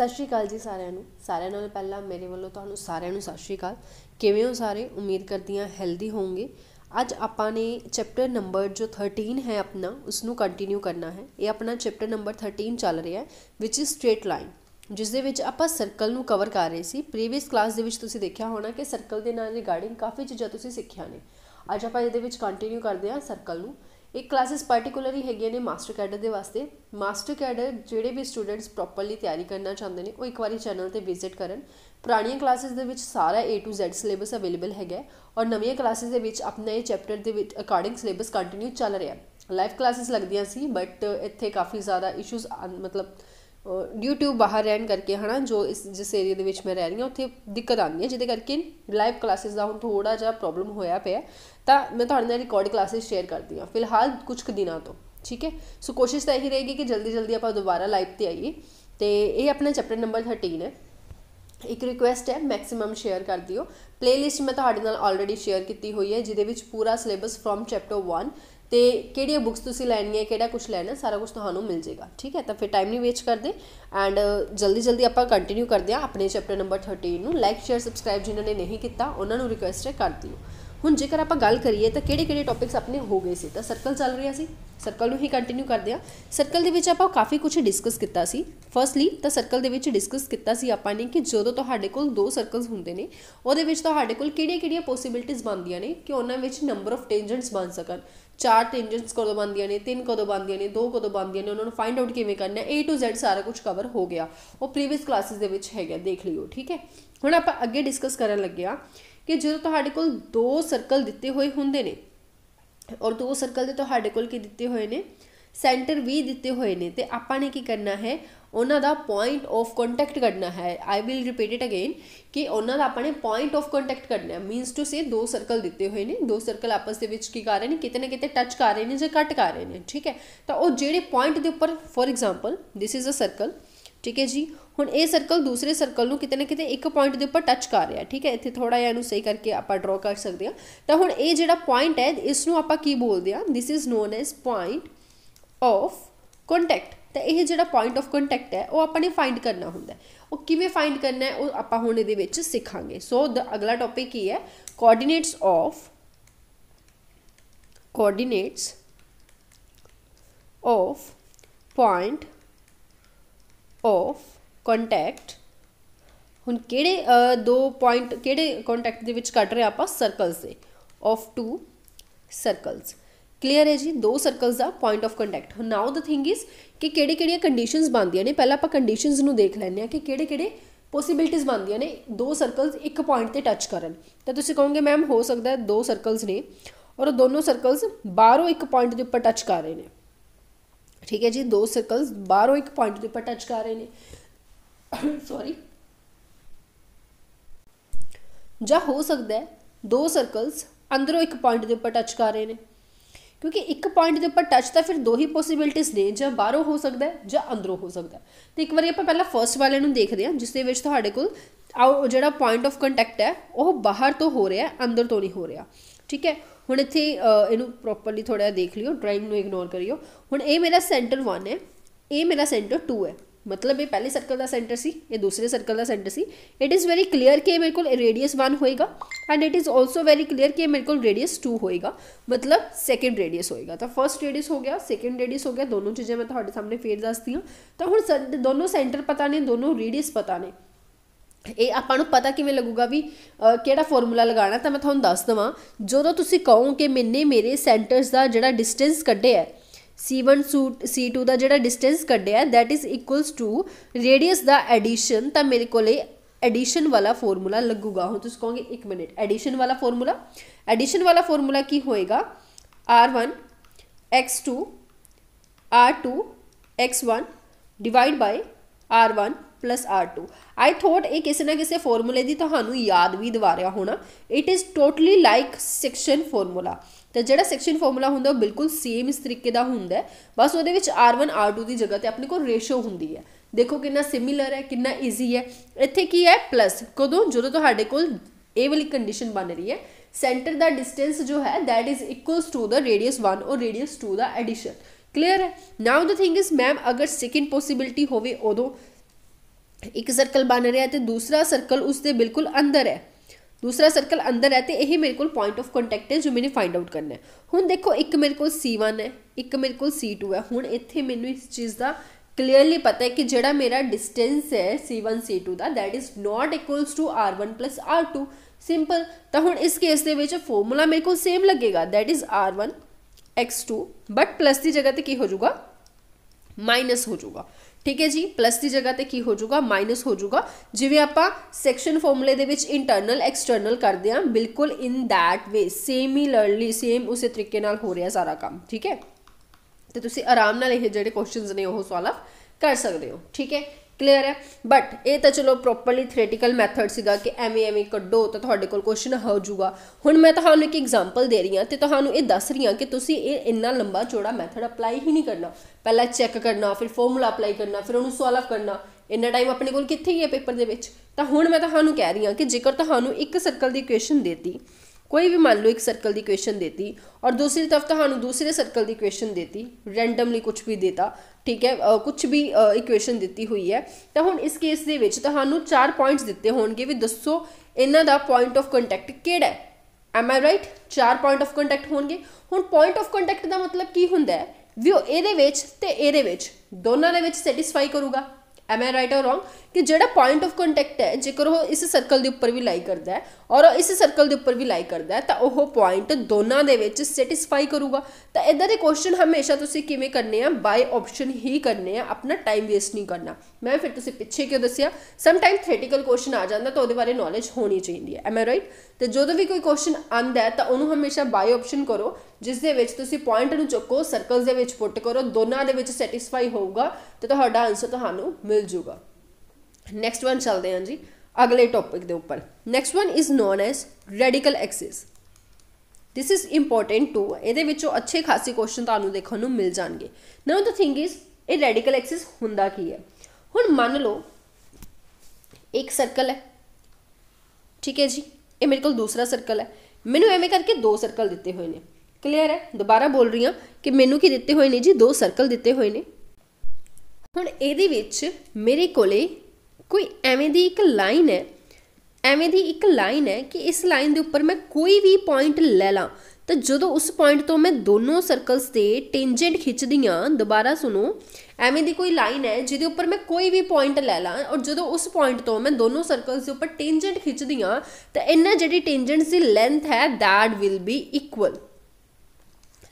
ਸਤਿ ਸ਼੍ਰੀ ਅਕਾਲ ਜੀ ਸਾਰਿਆਂ ਨੂੰ ਸਾਰਿਆਂ ਨਾਲ ਪਹਿਲਾਂ ਮੇਰੇ ਵੱਲੋਂ ਤੁਹਾਨੂੰ ਸਾਰਿਆਂ ਨੂੰ ਸਤਿ ਸ਼੍ਰੀ ਅਕਾਲ ਕਿਵੇਂ ਹੋ ਸਾਰੇ ਉਮੀਦ ਕਰਦੀ ਹਾਂ ਹੈਲਦੀ ਹੋਵੋਗੇ ਅੱਜ ਆਪਾਂ ਨੇ ਚੈਪਟਰ ਨੰਬਰ ਜੋ 13 ਹੈ ਆਪਣਾ ਉਸ ਨੂੰ ਕੰਟੀਨਿਊ ਕਰਨਾ ਹੈ ਇਹ ਆਪਣਾ ਚੈਪਟਰ ਨੰਬਰ 13 ਚੱਲ ਰਿਹਾ ਹੈ ਵਿਚ ਇਜ਼ ਸਟ੍ਰੇਟ ਲਾਈਨ ਜਿਸ ਦੇ ਵਿੱਚ ਆਪਾਂ ਸਰਕਲ ਨੂੰ ਕਵਰ ਕਰ ਰਹੇ ਸੀ ਪ੍ਰੀਵੀਅਸ ਕਲਾਸ ਦੇ ਵਿੱਚ ਤੁਸੀਂ ਦੇਖਿਆ ਹੋਣਾ ਕਿ ਸਰਕਲ ਦੇ ਨਾਲ ਰਿਗਾਰਡਿੰਗ ਕਾਫੀ ਚੀਜ਼ਾਂ ਤੁਸੀਂ ਸਿੱਖਿਆ ਨੇ ਅੱਜ ਆਪਾਂ ਇਹਦੇ ਵਿੱਚ ਕੰਟੀਨਿਊ ਕਰਦੇ ਹਾਂ ਸਰਕਲ ਨੂੰ ਇਹ ਕਲਾਸਿਸ ਪਾਰਟਿਕੂਲਰਲੀ ਹੈਗੀਆਂ ਨੇ ਮਾਸਟਰ ਕੈਡਰ ਦੇ ਵਾਸਤੇ ਮਾਸਟਰ ਕੈਡਰ ਜਿਹੜੇ ਵੀ ਸਟੂਡੈਂਟਸ ਪ੍ਰੋਪਰਲੀ ਤਿਆਰੀ ਕਰਨਾ ਚਾਹੁੰਦੇ ਨੇ ਉਹ ਇੱਕ ਵਾਰੀ ਚੈਨਲ ਤੇ ਵਿਜ਼ਿਟ ਕਰਨ ਪੁਰਾਣੀਆਂ ਕਲਾਸਿਸ ਦੇ ਵਿੱਚ ਸਾਰਾ A to Z syllabus available ਹੈਗਾ ਔਰ ਨਵੀਆਂ ਕਲਾਸਿਸ ਦੇ ਵਿੱਚ ਆਪਣਾ ਇਹ ਚੈਪਟਰ ਦੇ ਵਿੱਚ ਅਕੋਰਡਿੰਗ ਸਿਲੇਬਸ ਕੰਟੀਨਿਊ ਚੱਲ ਰਿਹਾ ਲਾਈਵ ਕਲਾਸਿਸ ਲੱਗਦੀਆਂ ਸੀ ਬਟ ਇੱਥੇ ਕਾਫੀ ਜ਼ਿਆਦਾ ਇਸ਼ੂਸ ਮਤਲਬ ਡਿਊ ਟੂ ਬਾਹਰ ਰਹਿਣ ਕਰਕੇ ਹਨਾ ਜੋ ਇਸ ਜਿਸ ਏਰੀਆ ਦੇ ਵਿੱਚ ਮੈਂ ਰਹਿ ਰਹੀ ਹਾਂ ਉੱਥੇ ਦਿੱਕਤ ਆਉਂਦੀ ਹੈ ਜਿਹਦੇ ਕਰਕੇ ਲਾਈਵ ਕਲਾਸਿਸ ਦਾ ਹੁਣ ਥੋੜਾ ਜਿਹਾ ਪ੍ਰੋਬਲਮ ਹੋਇਆ ਪਿਆ ਤਾਂ ਮੈਂ ਤੁਹਾਡੇ ਨਾਲ ਰਿਕਾਰਡ ਕਲਾਸਿਸ ਸ਼ੇਅਰ ਕਰਦੀ ਹਾਂ ਫਿਲਹਾਲ ਕੁਝ ਕੁ ਦਿਨਾਂ ਤੋਂ ਠੀਕ ਹੈ ਸੋ ਕੋਸ਼ਿਸ਼ ਤਾਂ ਇਹੀ ਰਹੇਗੀ ਕਿ ਜਲਦੀ ਜਲਦੀ ਆਪਾਂ ਦੁਬਾਰਾ ਲਾਈਵ ਤੇ ਆਈਏ ਤੇ ਇਹ ਆਪਣਾ ਚੈਪਟਰ ਨੰਬਰ 13 ਹੈ ਇੱਕ ਰਿਕੁਐਸਟ ਹੈ ਮੈਕਸਿਮਮ ਸ਼ੇਅਰ ਕਰ ਦਿਓ ਪਲੇਲਿਸਟ ਮੈਂ ਤੁਹਾਡੇ ਨਾਲ ਆਲਰੇਡੀ ਸ਼ੇਅਰ ਕੀਤੀ ਹੋਈ ਹੈ ਜਿਹਦੇ ਵਿੱਚ ਪੂਰਾ ਸਿਲੇਬਸ ਫਰਮ ਚੈਪਟਰ 1 ਤੇ ਕਿਹੜੀਆਂ ਬੁੱਕਸ ਤੁਸੀਂ ਲੈਣੀਆਂ ਕਿਹੜਾ ਕੁਝ ਲੈਣਾ ਸਾਰਾ ਕੁਝ ਤੁਹਾਨੂੰ ਮਿਲ ਜੇਗਾ ਠੀਕ ਹੈ ਤਾਂ ਫਿਰ ਟਾਈਮ ਨਹੀਂ ਵੇਸਟ ਕਰਦੇ ਐਂਡ ਜਲਦੀ ਜਲਦੀ ਆਪਾਂ ਕੰਟੀਨਿਊ ਕਰਦੇ ਆ ਆਪਣੇ ਚੈਪਟਰ ਨੰਬਰ 13 ਨੂੰ ਲਾਈਕ ਸ਼ੇਅਰ ਸਬਸਕ੍ਰਾਈਬ ਜਿਨ੍ਹਾਂ ਨੇ ਨਹੀਂ ਕੀਤਾ ਉਹਨਾਂ ਨੂੰ ਰਿਕੁਐਸਟ ਹੈ ਕਰ ਦਿਓ ਹੁਣ ਜੇਕਰ ਆਪਾਂ ਗੱਲ ਕਰੀਏ ਤਾਂ ਕਿਹੜੇ ਕਿਹੜੇ ਟੌਪਿਕਸ ਆਪਣੇ ਹੋ ਗਏ ਸੀ ਤਾਂ ਸਰਕਲ ਚੱਲ ਰਿਹਾ ਸੀ ਸਰਕਲ ਨੂੰ ਹੀ ਕੰਟੀਨਿਊ ਕਰਦੇ ਆ ਸਰਕਲ ਦੇ ਵਿੱਚ ਆਪਾਂ ਕਾਫੀ ਕੁਝ ਡਿਸਕਸ ਕੀਤਾ ਸੀ ਫਰਸਟਲੀ ਤਾਂ ਸਰਕਲ ਦੇ ਵਿੱਚ ਡਿਸਕਸ ਕੀਤਾ ਸੀ ਆਪਾਂ ਨੇ ਕਿ ਜਦੋਂ ਤੁਹਾਡੇ ਕੋਲ ਦੋ ਸਰਕਲਸ ਹੁੰਦੇ ਨੇ ਉਹਦੇ ਵਿੱਚ ਤੁਹਾਡੇ ਕੋਲ ਕਿਹੜੀਆਂ-ਕਿਹੜੀਆਂ ਪੋਸਿਬਿਲਿਟੀਆਂ ਬਣਦੀਆਂ ਨੇ ਕਿ ਉਹਨਾਂ ਵਿੱਚ ਨੰਬਰ ਆਫ ਟੈਂਜੈਂਟਸ ਬਣ ਸਕਣ ਚਾਰ ਟੈਂਜੈਂਟਸ ਕਦੋਂ ਬੰਦੀਆਂ ਨੇ ਤਿੰਨ ਕਦੋਂ ਬੰਦੀਆਂ ਨੇ ਦੋ ਕਦੋਂ ਬੰਦੀਆਂ ਨੇ ਉਹਨਾਂ ਨੂੰ ਫਾਈਂਡ ਆਊਟ ਕਿਵੇਂ ਕਰਨਾ A ਟੂ Z ਸਾਰਾ ਕੁਝ ਕਵਰ ਹੋ ਗਿਆ ਉਹ ਪ੍ਰੀਵੀਅਸ ਕਲਾਸਿਸ ਦੇ ਵਿੱਚ ਹੈਗਾ ਦੇਖ ਲਿਓ ਠੀਕ ਹੈ ਹੁਣ ਆਪਾਂ ਅੱਗੇ ਡਿਸਕਸ ਕਰਨ ਲੱਗੇ ਆ ਕਿ ਜਦੋਂ ਤੁਹਾਡੇ ਕੋਲ ਦੋ ਸਰਕਲ ਦਿੱਤੇ ਹੋਏ ਹੁੰਦੇ ਨੇ ਔਰ ਦੋ ਸਰਕਲ ਦੇ ਤੁਹਾਡੇ ਕੋਲ ਕੀ ਦਿੱਤੇ ਹੋਏ ਨੇ ਸੈਂਟਰ ਵੀ ਦਿੱਤੇ ਹੋਏ ਨੇ ਤੇ ਆਪਾਂ ਨੇ ਕੀ ਕਰਨਾ ਹੈ ਉਹਨਾਂ ਦਾ ਪੁਆਇੰਟ ਆਫ ਕੰਟੈਕਟ ਕਰਨਾ ਹੈ I will repeat it again ਕਿ ਉਹਨਾਂ ਦਾ ਆਪਾਂ ਨੇ ਪੁਆਇੰਟ ਆਫ ਕੰਟੈਕਟ ਕਰਨਾ ਹੈ ਮੀਨਸ ਟੂ ਸੇ ਦੋ ਸਰਕਲ ਦਿੱਤੇ ਹੋਏ ਨੇ ਦੋ ਸਰਕਲ ਆਪਸ ਦੇ ਵਿੱਚ ਕੀ ਕਰ ਰਹੇ ਨੇ ਕਿਤੇ ਨਾ ਕਿਤੇ ਟੱਚ ਕਰ ਰਹੇ ਨੇ ਜਾਂ ਕੱਟ ਕਰ ਰਹੇ ਨੇ ਠੀਕ ਹੈ ਤਾਂ ਉਹ ਜਿਹੜੇ ਪੁਆਇੰਟ ਦੇ ਉੱਪਰ for example this is a circle ਠੀਕ ਹੈ ਜੀ ਹੁਣ ਇਹ ਸਰਕਲ ਦੂਸਰੇ ਸਰਕਲ ਨੂੰ ਕਿਤੇ ਨਾ ਕਿਤੇ ਇੱਕ ਪੁਆਇੰਟ ਦੇ ਉੱਪਰ ਟੱਚ ਕਰ ਰਿਹਾ ਠੀਕ ਹੈ ਇੱਥੇ ਥੋੜਾ ਜਿਹਾ ਇਹਨੂੰ ਸਹੀ ਕਰਕੇ ਆਪਾਂ ਡਰਾ ਕਰ ਸਕਦੇ ਹਾਂ ਤਾਂ ਹੁਣ ਇਹ ਜਿਹੜਾ ਪੁਆਇੰਟ ਹੈ ਇਸ ਨੂੰ ਆਪਾਂ ਕੀ ਬੋਲਦੇ ਆ this is known as point of contact ਤਾਂ ਇਹ ਜਿਹੜਾ ਪੁਆਇੰਟ ਆਫ ਕੰਟੈਕਟ ਹੈ ਉਹ ਆਪਾਂ ਨੇ ਫਾਈਂਡ ਕਰਨਾ ਹੁੰਦਾ ਉਹ ਕਿਵੇਂ ਫਾਈਂਡ ਕਰਨਾ ਹੈ ਉਹ ਆਪਾਂ ਹੁਣ ਇਹਦੇ ਵਿੱਚ ਸਿੱਖਾਂਗੇ ਸੋ ਦ ਅਗਲਾ ਟੌਪਿਕ ਕੀ ਹੈ coordinates of coordinates of point of contact ਹੁਣ ਕਿਹੜੇ ਦੋ ਪੁਆਇੰਟ ਕਿਹੜੇ ਕੰਟੈਕਟ ਦੇ ਵਿੱਚ ਕੱਟ ਰਿਹਾ ਆਪਾਂ ਸਰਕਲਸ ਦੇ ਆਫ ਟੂ ਸਰਕਲਸ ਕਲੀਅਰ ਹੈ ਜੀ ਦੋ ਸਰਕਲਸ ਦਾ point of contact now the thing is ਕਿ ਕਿਹੜੇ ਕਿਹੜੀਆਂ ਕੰਡੀਸ਼ਨਸ ਬਣਦੀਆਂ ਨੇ ਪਹਿਲਾਂ ਆਪਾਂ ਕੰਡੀਸ਼ਨਸ ਨੂੰ ਦੇਖ ਲੈਂਦੇ ਆ ਕਿ ਕਿਹੜੇ ਕਿਹੜੇ ਪੋਸਿਬਿਲਿਟੀਜ਼ ਬਣਦੀਆਂ ਨੇ ਦੋ ਸਰਕਲਸ ਇੱਕ ਪੁਆਇੰਟ ਤੇ ਟੱਚ ਕਰਨ ਤਾਂ ਤੁਸੀਂ ਕਹੋਗੇ ਮੈਮ ਹੋ ਸਕਦਾ ਹੈ ਦੋ ਸਰਕਲਸ ਨੇ ਔਰ ਉਹ ਦੋਨੋਂ ਸਰਕਲਸ ਬਾਹਰੋਂ ਇੱਕ ਪੁਆਇੰਟ ਦੇ ਉੱਪਰ ਟੱਚ ਕਰ ਰਹੇ ਨੇ ਠੀਕ ਹੈ ਜੀ ਦੋ ਸਰਕਲਸ ਬਾਹਰੋਂ ਇੱਕ ਪੁਆਇੰਟ ਦੇ ਉੱਪਰ ਟੱਚ ਕਰ ਰਹੇ ਨੇ ਸੌਰੀ ਜਾਂ ਹੋ ਸਕਦਾ ਹੈ ਦੋ ਸਰਕਲਸ ਅੰਦਰੋਂ ਇੱਕ ਪੁਆਇੰਟ ਦੇ ਉੱਪਰ ਟੱਚ ਕਰ ਰਹੇ ਨੇ ਕਿਉਂਕਿ ਇੱਕ ਪੁਆਇੰਟ ਦੇ ਉੱਪਰ ਟੱਚ ਤਾਂ ਫਿਰ ਦੋ ਹੀ ਪੋਸਿਬਿਲਿਟੀਜ਼ ਨੇ ਜਾਂ ਬਾਹਰੋਂ ਹੋ ਸਕਦਾ ਹੈ ਜਾਂ ਅੰਦਰੋਂ ਹੋ ਸਕਦਾ ਤੇ ਇੱਕ ਵਾਰੀ ਆਪਾਂ ਪਹਿਲਾਂ ਫਰਸਟ ਵਾਲੇ ਨੂੰ ਦੇਖਦੇ ਹਾਂ ਜਿਸ ਦੇ ਵਿੱਚ ਤੁਹਾਡੇ ਕੋਲ ਜਿਹੜਾ ਪੁਆਇੰਟ ਆਫ ਕੰਟੈਕਟ ਹੈ ਉਹ ਬਾਹਰ ਤੋਂ ਹੋ ਰਿਹਾ ਹੈ ਅੰਦਰ ਤੋਂ ਨਹੀਂ ਹੋ ਰਿਹਾ ਠੀਕ ਹੈ ਹੁਣ ਇੱਥੇ ਇਹਨੂੰ ਪ੍ਰੋਪਰਲੀ ਥੋੜਾ ਦੇਖ ਲਿਓ ਡਰਾਇੰਗ ਨੂੰ ਇਗਨੋਰ ਕਰਿਓ ਹੁਣ ਇਹ ਮੇਰਾ ਸੈਂਟਰ 1 ਹੈ ਇਹ ਮੇਰਾ ਸੈਂਟਰ 2 ਹੈ ਮਤਲਬ ਇਹ ਪਹਿਲੇ ਸਰਕਲ ਦਾ ਸੈਂਟਰ ਸੀ ਇਹ ਦੂਸਰੇ ਸਰਕਲ ਦਾ ਸੈਂਟਰ ਸੀ ਇਟ ਇਜ਼ ਵੈਰੀ ਕਲੀਅਰ ਕਿ ਮੇਰੇ ਕੋਲ ਰੇਡੀਅਸ 1 ਹੋਏਗਾ and it is also very clear ਕਿ ਮੇਰੇ ਕੋਲ ਰੇਡੀਅਸ 2 ਹੋਏਗਾ ਮਤਲਬ ਸੈਕੰਡ ਰੇਡੀਅਸ ਹੋਏਗਾ ਤਾਂ ਫਰਸਟ ਰੇਡੀਅਸ ਹੋ ਗਿਆ ਸੈਕੰਡ ਰੇਡੀਅਸ ਹੋ ਗਿਆ ਦੋਨੋਂ ਚੀਜ਼ਾਂ ਮੈਂ ਤੁਹਾਡੇ ਸਾਹਮਣੇ ਫੇਰ ਦੱਸਦੀ ਹਾਂ ਤਾਂ ਹੁਣ ਦੋਨੋਂ ਸੈਂਟਰ ਪਤਾ ਨੇ ਦੋਨੋਂ ਰੇਡੀਅਸ ਪਤਾ ਨੇ ਇਹ ਆਪਾਂ ਨੂੰ ਪਤਾ ਕਿਵੇਂ ਲੱਗੂਗਾ ਵੀ ਕਿਹੜਾ ਫਾਰਮੂਲਾ ਲਗਾਣਾ ਤਾਂ ਮੈਂ ਤੁਹਾਨੂੰ ਦੱਸ ਦਵਾਂ ਜਦੋਂ ਤੁਸੀਂ ਕਹੋ ਕਿ ਮੈਨੇ ਮੇਰੇ ਸੈਂਟਰਸ ਦਾ ਜਿਹੜਾ ਡਿਸਟੈਂਸ ਕੱਢਿਆ ਹੈ C1 C2 ਦਾ ਜਿਹੜਾ ਡਿਸਟੈਂਸ ਕੱਢਿਆ that is equals to radius ਦਾ ਐਡੀਸ਼ਨ ਤਾਂ ਮੇਰੇ ਕੋਲੇ ਐਡੀਸ਼ਨ ਵਾਲਾ ਫਾਰਮੂਲਾ ਲੱਗੂਗਾ ਹੁਣ ਤੁਸੀਂ ਕਹੋਗੇ 1 ਮਿੰਟ ਐਡੀਸ਼ਨ ਵਾਲਾ ਫਾਰਮੂਲਾ ਐਡੀਸ਼ਨ ਵਾਲਾ ਫਾਰਮੂਲਾ ਕੀ ਹੋਏਗਾ R1 X2 R2 X1 divide by R1 plus R2 I thought ਇਹ ਕਿਸੇ ਨਾ ਕਿਸੇ ਫਾਰਮੂਲੇ ਦੀ ਤੁਹਾਨੂੰ ਯਾਦ ਵੀ ਦਿਵਾ ਰਿਹਾ ਹੋਣਾ it is totally like section formula ਤੇ ਜਿਹੜਾ ਸੈਕਸ਼ਨ ਫਾਰਮੂਲਾ ਹੁੰਦਾ ਉਹ ਬਿਲਕੁਲ ਸੇਮ ਇਸ ਤਰੀਕੇ ਦਾ ਹੁੰਦਾ ਬਸ ਉਹਦੇ ਵਿੱਚ R1 R2 ਦੀ ਜਗ੍ਹਾ ਤੇ ਆਪਣੇ ਕੋਲ ਰੇਸ਼ੋ ਹੁੰਦੀ ਹੈ ਦੇਖੋ ਕਿੰਨਾ ਸਿਮਿਲਰ ਹੈ ਕਿੰਨਾ ਈਜ਼ੀ ਹੈ ਇੱਥੇ ਕੀ ਹੈ ਪਲੱਸ ਕਦੋਂ ਜਦੋਂ ਤੁਹਾਡੇ ਕੋਲ ਇਹ ਵਾਲੀ ਕੰਡੀਸ਼ਨ ਬਣ ਰਹੀ ਹੈ ਸੈਂਟਰ ਦਾ ਡਿਸਟੈਂਸ ਜੋ ਹੈ that is equals to the radius 1 ਔਰ ਰੇਡੀਅਸ 2 ਦਾ ਐਡੀਸ਼ਨ ਕਲੀਅਰ ਹੈ now the thing is ma'am ਅਗਰ ਸੈਕਿੰਡ ਪੋਸਿਬਿਲਟੀ ਹੋਵੇ ਉਦੋਂ ਇੱਕ ਸਰਕਲ ਬਣ ਰਿਹਾ ਤੇ ਦੂਸਰਾ ਸਰਕਲ ਉਸ ਦੇ ਬਿਲਕੁਲ ਅੰਦਰ ਹੈ ਦੂਸਰਾ ਸਰਕਲ ਅੰਦਰ ਹੈ ਤੇ ਇਹ ਮੇਰੇ ਕੋਲ ਪੁਆਇੰਟ ਆਫ ਕੰਟੈਕਟ ਹੈ ਜੋ ਮੈਨੇ ਫਾਈਂਡ ਆਊਟ ਕਰਨਾ ਹੈ ਹੁਣ ਦੇਖੋ ਇੱਕ ਮੇਰੇ ਕੋਲ C1 ਹੈ ਇੱਕ ਮੇਰੇ ਕੋਲ C2 ਹੈ ਹੁਣ ਇੱਥੇ ਮੈਨੂੰ ਇਸ ਚੀਜ਼ ਦਾ ਕਲੀਅਰਲੀ ਪਤਾ ਹੈ ਕਿ ਜਿਹੜਾ ਮੇਰਾ ਡਿਸਟੈਂਸ ਹੈ C1 C2 ਦਾ that is not equals to R1 R2 simple ਤਾਂ ਹੁਣ ਇਸ ਕੇਸ ਦੇ ਵਿੱਚ ਫਾਰਮੂਲਾ ਮੇਰੇ ਕੋਲ ਸੇਮ ਲੱਗੇਗਾ that is R1 X2 but plus ਦੀ ਜਗ੍ਹਾ ਤੇ ਕੀ ਹੋ ਜਾਊਗਾ ਮਾਈਨਸ ਹੋ ਜਾਊਗਾ ਠੀਕ ਹੈ ਜੀ ਪਲੱਸ ਦੀ ਜਗ੍ਹਾ ਤੇ ਕੀ ਹੋ ਜਾਊਗਾ ਮਾਈਨਸ ਹੋ ਜਾਊਗਾ ਜਿਵੇਂ ਆਪਾਂ ਸੈਕਸ਼ਨ ਫਾਰਮੂਲੇ ਦੇ ਵਿੱਚ ਇੰਟਰਨਲ ਐਕਸਟਰਨਲ ਕਰਦੇ ਆ ਬਿਲਕੁਲ in that way similarly same ਉਸੇ ਤਰੀਕੇ ਨਾਲ ਹੋ ਰਿਹਾ ਸਾਰਾ ਕੰਮ ਠੀਕ ਹੈ ਤੇ ਤੁਸੀਂ ਆਰਾਮ ਨਾਲ ਇਹ ਜਿਹੜੇ ਕੁਐਸਚਨਸ ਨੇ ਉਹ ਸੋਲਵ ਕਰ ਸਕਦੇ ਹੋ ਠੀਕ ਹੈ ਕਲੀਅਰ ਹੈ ਬਟ ਇਹ ਤਾਂ ਚਲੋ ਪ੍ਰੋਪਰਲੀ ਥਿਓਰੀਟੀਕਲ ਮੈਥਡ ਸੀਗਾ ਕਿ ਐਵੇਂ ਐਵੇਂ ਕੱਢੋ ਤਾਂ ਤੁਹਾਡੇ ਕੋਲ ਕੁਐਸਚਨ ਹੋ ਜਾਊਗਾ ਹੁਣ ਮੈਂ ਤੁਹਾਨੂੰ ਇੱਕ ਐਗਜ਼ਾਮਪਲ ਦੇ ਰਹੀ ਹਾਂ ਤੇ ਤੁਹਾਨੂੰ ਇਹ ਦੱਸ ਰਹੀ ਹਾਂ ਕਿ ਤੁਸੀਂ ਇਹ ਇੰਨਾ ਲੰਬਾ ਚੌੜਾ ਮੈਥਡ ਅਪਲਾਈ ਹੀ ਨਹੀਂ ਕਰਨਾ ਪਹਿਲਾਂ ਚੈੱਕ ਕਰਨਾ ਫਿਰ ਫਾਰਮੂਲਾ ਅਪਲਾਈ ਕਰਨਾ ਫਿਰ ਉਹਨੂੰ ਸੋਲਵ ਕਰਨਾ ਇੰਨਾ ਟਾਈਮ ਆਪਣੇ ਕੋਲ ਕਿੱਥੇ ਹੀ ਹੈ ਪੇਪਰ ਦੇ ਵਿੱਚ ਤਾਂ ਹੁਣ ਮੈਂ ਤੁਹਾਨੂੰ ਕਹਿ ਰਹੀ ਹਾਂ ਕਿ ਜੇਕਰ ਤੁਹਾਨੂੰ ਇੱਕ ਸਰਕਲ ਦੀ ਇਕੁਏਸ਼ਨ ਦੇਤੀ ਕੋਈ ਵੀ ਮੰਨ ਲਓ ਇੱਕ ਸਰਕਲ ਦੀ ਇਕੁਏਸ਼ਨ ਦਿੱਤੀ ਔਰ ਦੂਸਰੀ ਤਰਫ ਤੁਹਾਨੂੰ ਦੂਸਰੇ ਸਰਕਲ ਦੀ ਇਕੁਏਸ਼ਨ ਦਿੱਤੀ ਰੈਂਡਮਲੀ ਕੁਝ ਵੀ ਦਿੱਤਾ ਠੀਕ ਹੈ ਕੁਝ ਵੀ ਇਕੁਏਸ਼ਨ ਦਿੱਤੀ ਹੋਈ ਹੈ ਤਾਂ ਹੁਣ ਇਸ ਕੇਸ ਦੇ ਵਿੱਚ ਤੁਹਾਨੂੰ ਚਾਰ ਪੁਆਇੰਟਸ ਦਿੱਤੇ ਹੋਣਗੇ ਵੀ ਦੱਸੋ ਇਹਨਾਂ ਦਾ ਪੁਆਇੰਟ ਆਫ ਕੰਟੈਕਟ ਕਿਹੜਾ ਹੈ ਐਮ ਆਈ ਰਾਈਟ ਚਾਰ ਪੁਆਇੰਟ ਆਫ ਕੰਟੈਕਟ ਹੋਣਗੇ ਹੁਣ ਪੁਆਇੰਟ ਆਫ ਕੰਟੈਕਟ ਦਾ ਮਤਲਬ ਕੀ ਹੁੰਦਾ ਹੈ ਵੀ ਉਹ ਇਹਦੇ ਵਿੱਚ ਤੇ ਇਹਦੇ ਵਿੱਚ ਦੋਨਾਂ ਦੇ ਵਿੱਚ ਸੈਟੀਸਫਾਈ ਕਰੂਗਾ am I right or wrong ਕਿ ਜਿਹੜਾ ਪੁਆਇੰਟ ਆਫ ਕੰਟੈਕਟ ਹੈ ਜੇਕਰ ਉਹ ਇਸ ਸਰਕਲ ਦੇ ਉੱਪਰ ਵੀ ਲਾਈ ਕਰਦਾ ਹੈ ਔਰ ਇਸ ਸਰਕਲ ਦੇ ਉੱਪਰ ਵੀ ਲਾਈ ਕਰਦਾ ਹੈ ਤਾਂ ਉਹ ਪੁਆਇੰਟ ਦੋਨਾਂ ਦੇ ਵਿੱਚ ਸੈਟੀਸਫਾਈ ਕਰੂਗਾ ਤਾਂ ਇਦਾਂ ਦੇ ਕੁਐਸਚਨ ਹਮੇਸ਼ਾ ਤੁਸੀਂ ਕਿਵੇਂ ਕਰਨੇ ਆ ਬਾਈ ਆਪਸ਼ਨ ਹੀ ਕਰਨੇ ਆ ਆਪਣਾ ਟਾਈਮ ਵੇਸਟ ਨਹੀਂ ਕਰਨਾ ਮੈਂ ਫਿਰ ਤੁਸੀਂ ਪਿੱਛੇ ਕਿਉਂ ਦੱਸਿਆ ਸਮ ਟਾਈਮ ਥਿਓਰੀਟੀਕਲ ਕੁਐਸਚਨ ਆ ਜਾਂਦਾ ਤਾਂ ਉਹਦੇ ਬਾਰੇ ਨੌਲੇਜ ਹੋਣੀ ਚਾਹੀਦੀ ਹੈ ਐਮ ਆਈ ਰਾਈਟ ਤੇ ਜਦੋਂ ਵੀ ਕੋਈ ਕੁਐਸਚਨ ਆਂਦਾ ਹੈ ਤਾਂ ਉਹਨੂੰ ਹਮੇਸ਼ਾ ਬਾਈ ਆਪਸ਼ਨ ਕਰੋ ਜਿਸ ਦੇ ਵਿੱਚ ਤੁਸੀਂ ਪੁਆਇੰਟ ਨੂੰ ਚੱਕੋ ਸਰਕਲਸ ਦੇ ਵਿੱਚ ਪੁੱਟ ਕਰੋ ਦੋਨਾਂ ਦੇ ਵਿੱਚ ਸੈਟੀਸਫਾਈ ਹੋਊਗਾ ਤੇ ਤੁਹਾਡਾ ਆਨਸਰ ਤੁਹਾਨੂੰ ਮਿਲ ਜਾਊਗਾ ਨੈਕਸਟ ਵਨ ਚੱਲਦੇ ਹਾਂ ਜੀ ਅਗਲੇ ਟੌਪਿਕ ਦੇ ਉੱਪਰ next one is known as radical axis this is important to ਇਹਦੇ ਵਿੱਚੋਂ ਅੱਛੇ ਖਾਸੇ ਕੁਐਸਚਨ ਤੁਹਾਨੂੰ ਦੇਖਣ ਨੂੰ ਮਿਲ ਜਾਣਗੇ ਨਾਓ ਦ ਥਿੰਗ ਇਜ਼ ਇਹ ਰੈਡੀਕਲ ਐਕਸਿਸ ਹੁੰਦਾ ਕੀ ਹੈ ਹੁਣ ਮੰਨ ਲਓ ਇੱਕ ਸਰਕਲ ਹੈ ਠੀਕ ਹੈ ਜੀ ਇਹ ਮੇਰੇ ਕੋਲ ਦੂਸਰਾ ਸਰਕਲ ਹੈ ਮੈਨੂੰ ਐਵੇਂ ਕਰਕੇ ਦੋ ਸਰਕਲ ਦਿੱਤੇ ਹੋਏ ਨੇ ਕਲੀਅਰ ਹੈ ਦੁਬਾਰਾ ਬੋਲ ਰਹੀ ਹਾਂ ਕਿ ਮੈਨੂੰ ਕੀ ਦਿੱਤੇ ਹੋਏ ਨੇ ਜੀ ਦੋ ਸਰਕਲ ਦਿੱਤੇ ਹੋਏ ਨੇ ਹੁਣ ਇਹਦੇ ਵਿੱਚ ਮੇਰੇ ਕੋਲੇ ਕੋਈ ਐਵੇਂ ਦੀ ਇੱਕ ਲਾਈਨ ਹੈ ਐਵੇਂ ਦੀ ਇੱਕ ਲਾਈਨ ਹੈ ਕਿ ਇਸ ਲਾਈਨ ਦੇ ਉੱਪਰ ਮੈਂ ਕੋਈ ਵੀ ਪੁਆਇੰਟ ਲੈ ਲਾਂ ਤਾਂ ਜਦੋਂ ਉਸ ਪੁਆਇੰਟ ਤੋਂ ਮੈਂ ਦੋਨੋਂ ਸਰਕਲਸ ਤੇ ਟੈਂਜੈਂਟ ਖਿੱਚਦੀ ਦੁਬਾਰਾ ਸੁਣੋ ਐਵੇਂ ਦੀ ਕੋਈ ਲਾਈਨ ਹੈ ਜਿਹਦੇ ਉੱਪਰ ਮੈਂ ਕੋਈ ਵੀ ਪੁਆਇੰਟ ਲੈ ਲਾਂ ਔਰ ਜਦੋਂ ਉਸ ਪੁਆਇੰਟ ਤੋਂ ਮੈਂ ਦੋਨੋਂ ਸਰਕਲਸ ਦੇ ਉੱਪਰ ਟੈਂਜੈਂਟ ਖਿੱਚਦੀ ਤਾਂ ਇਹਨਾਂ ਜਿਹੜੀ ਟੈਂਜੈਂਟਸ ਦੀ ਲੈਂਥ ਹੈ that will be equal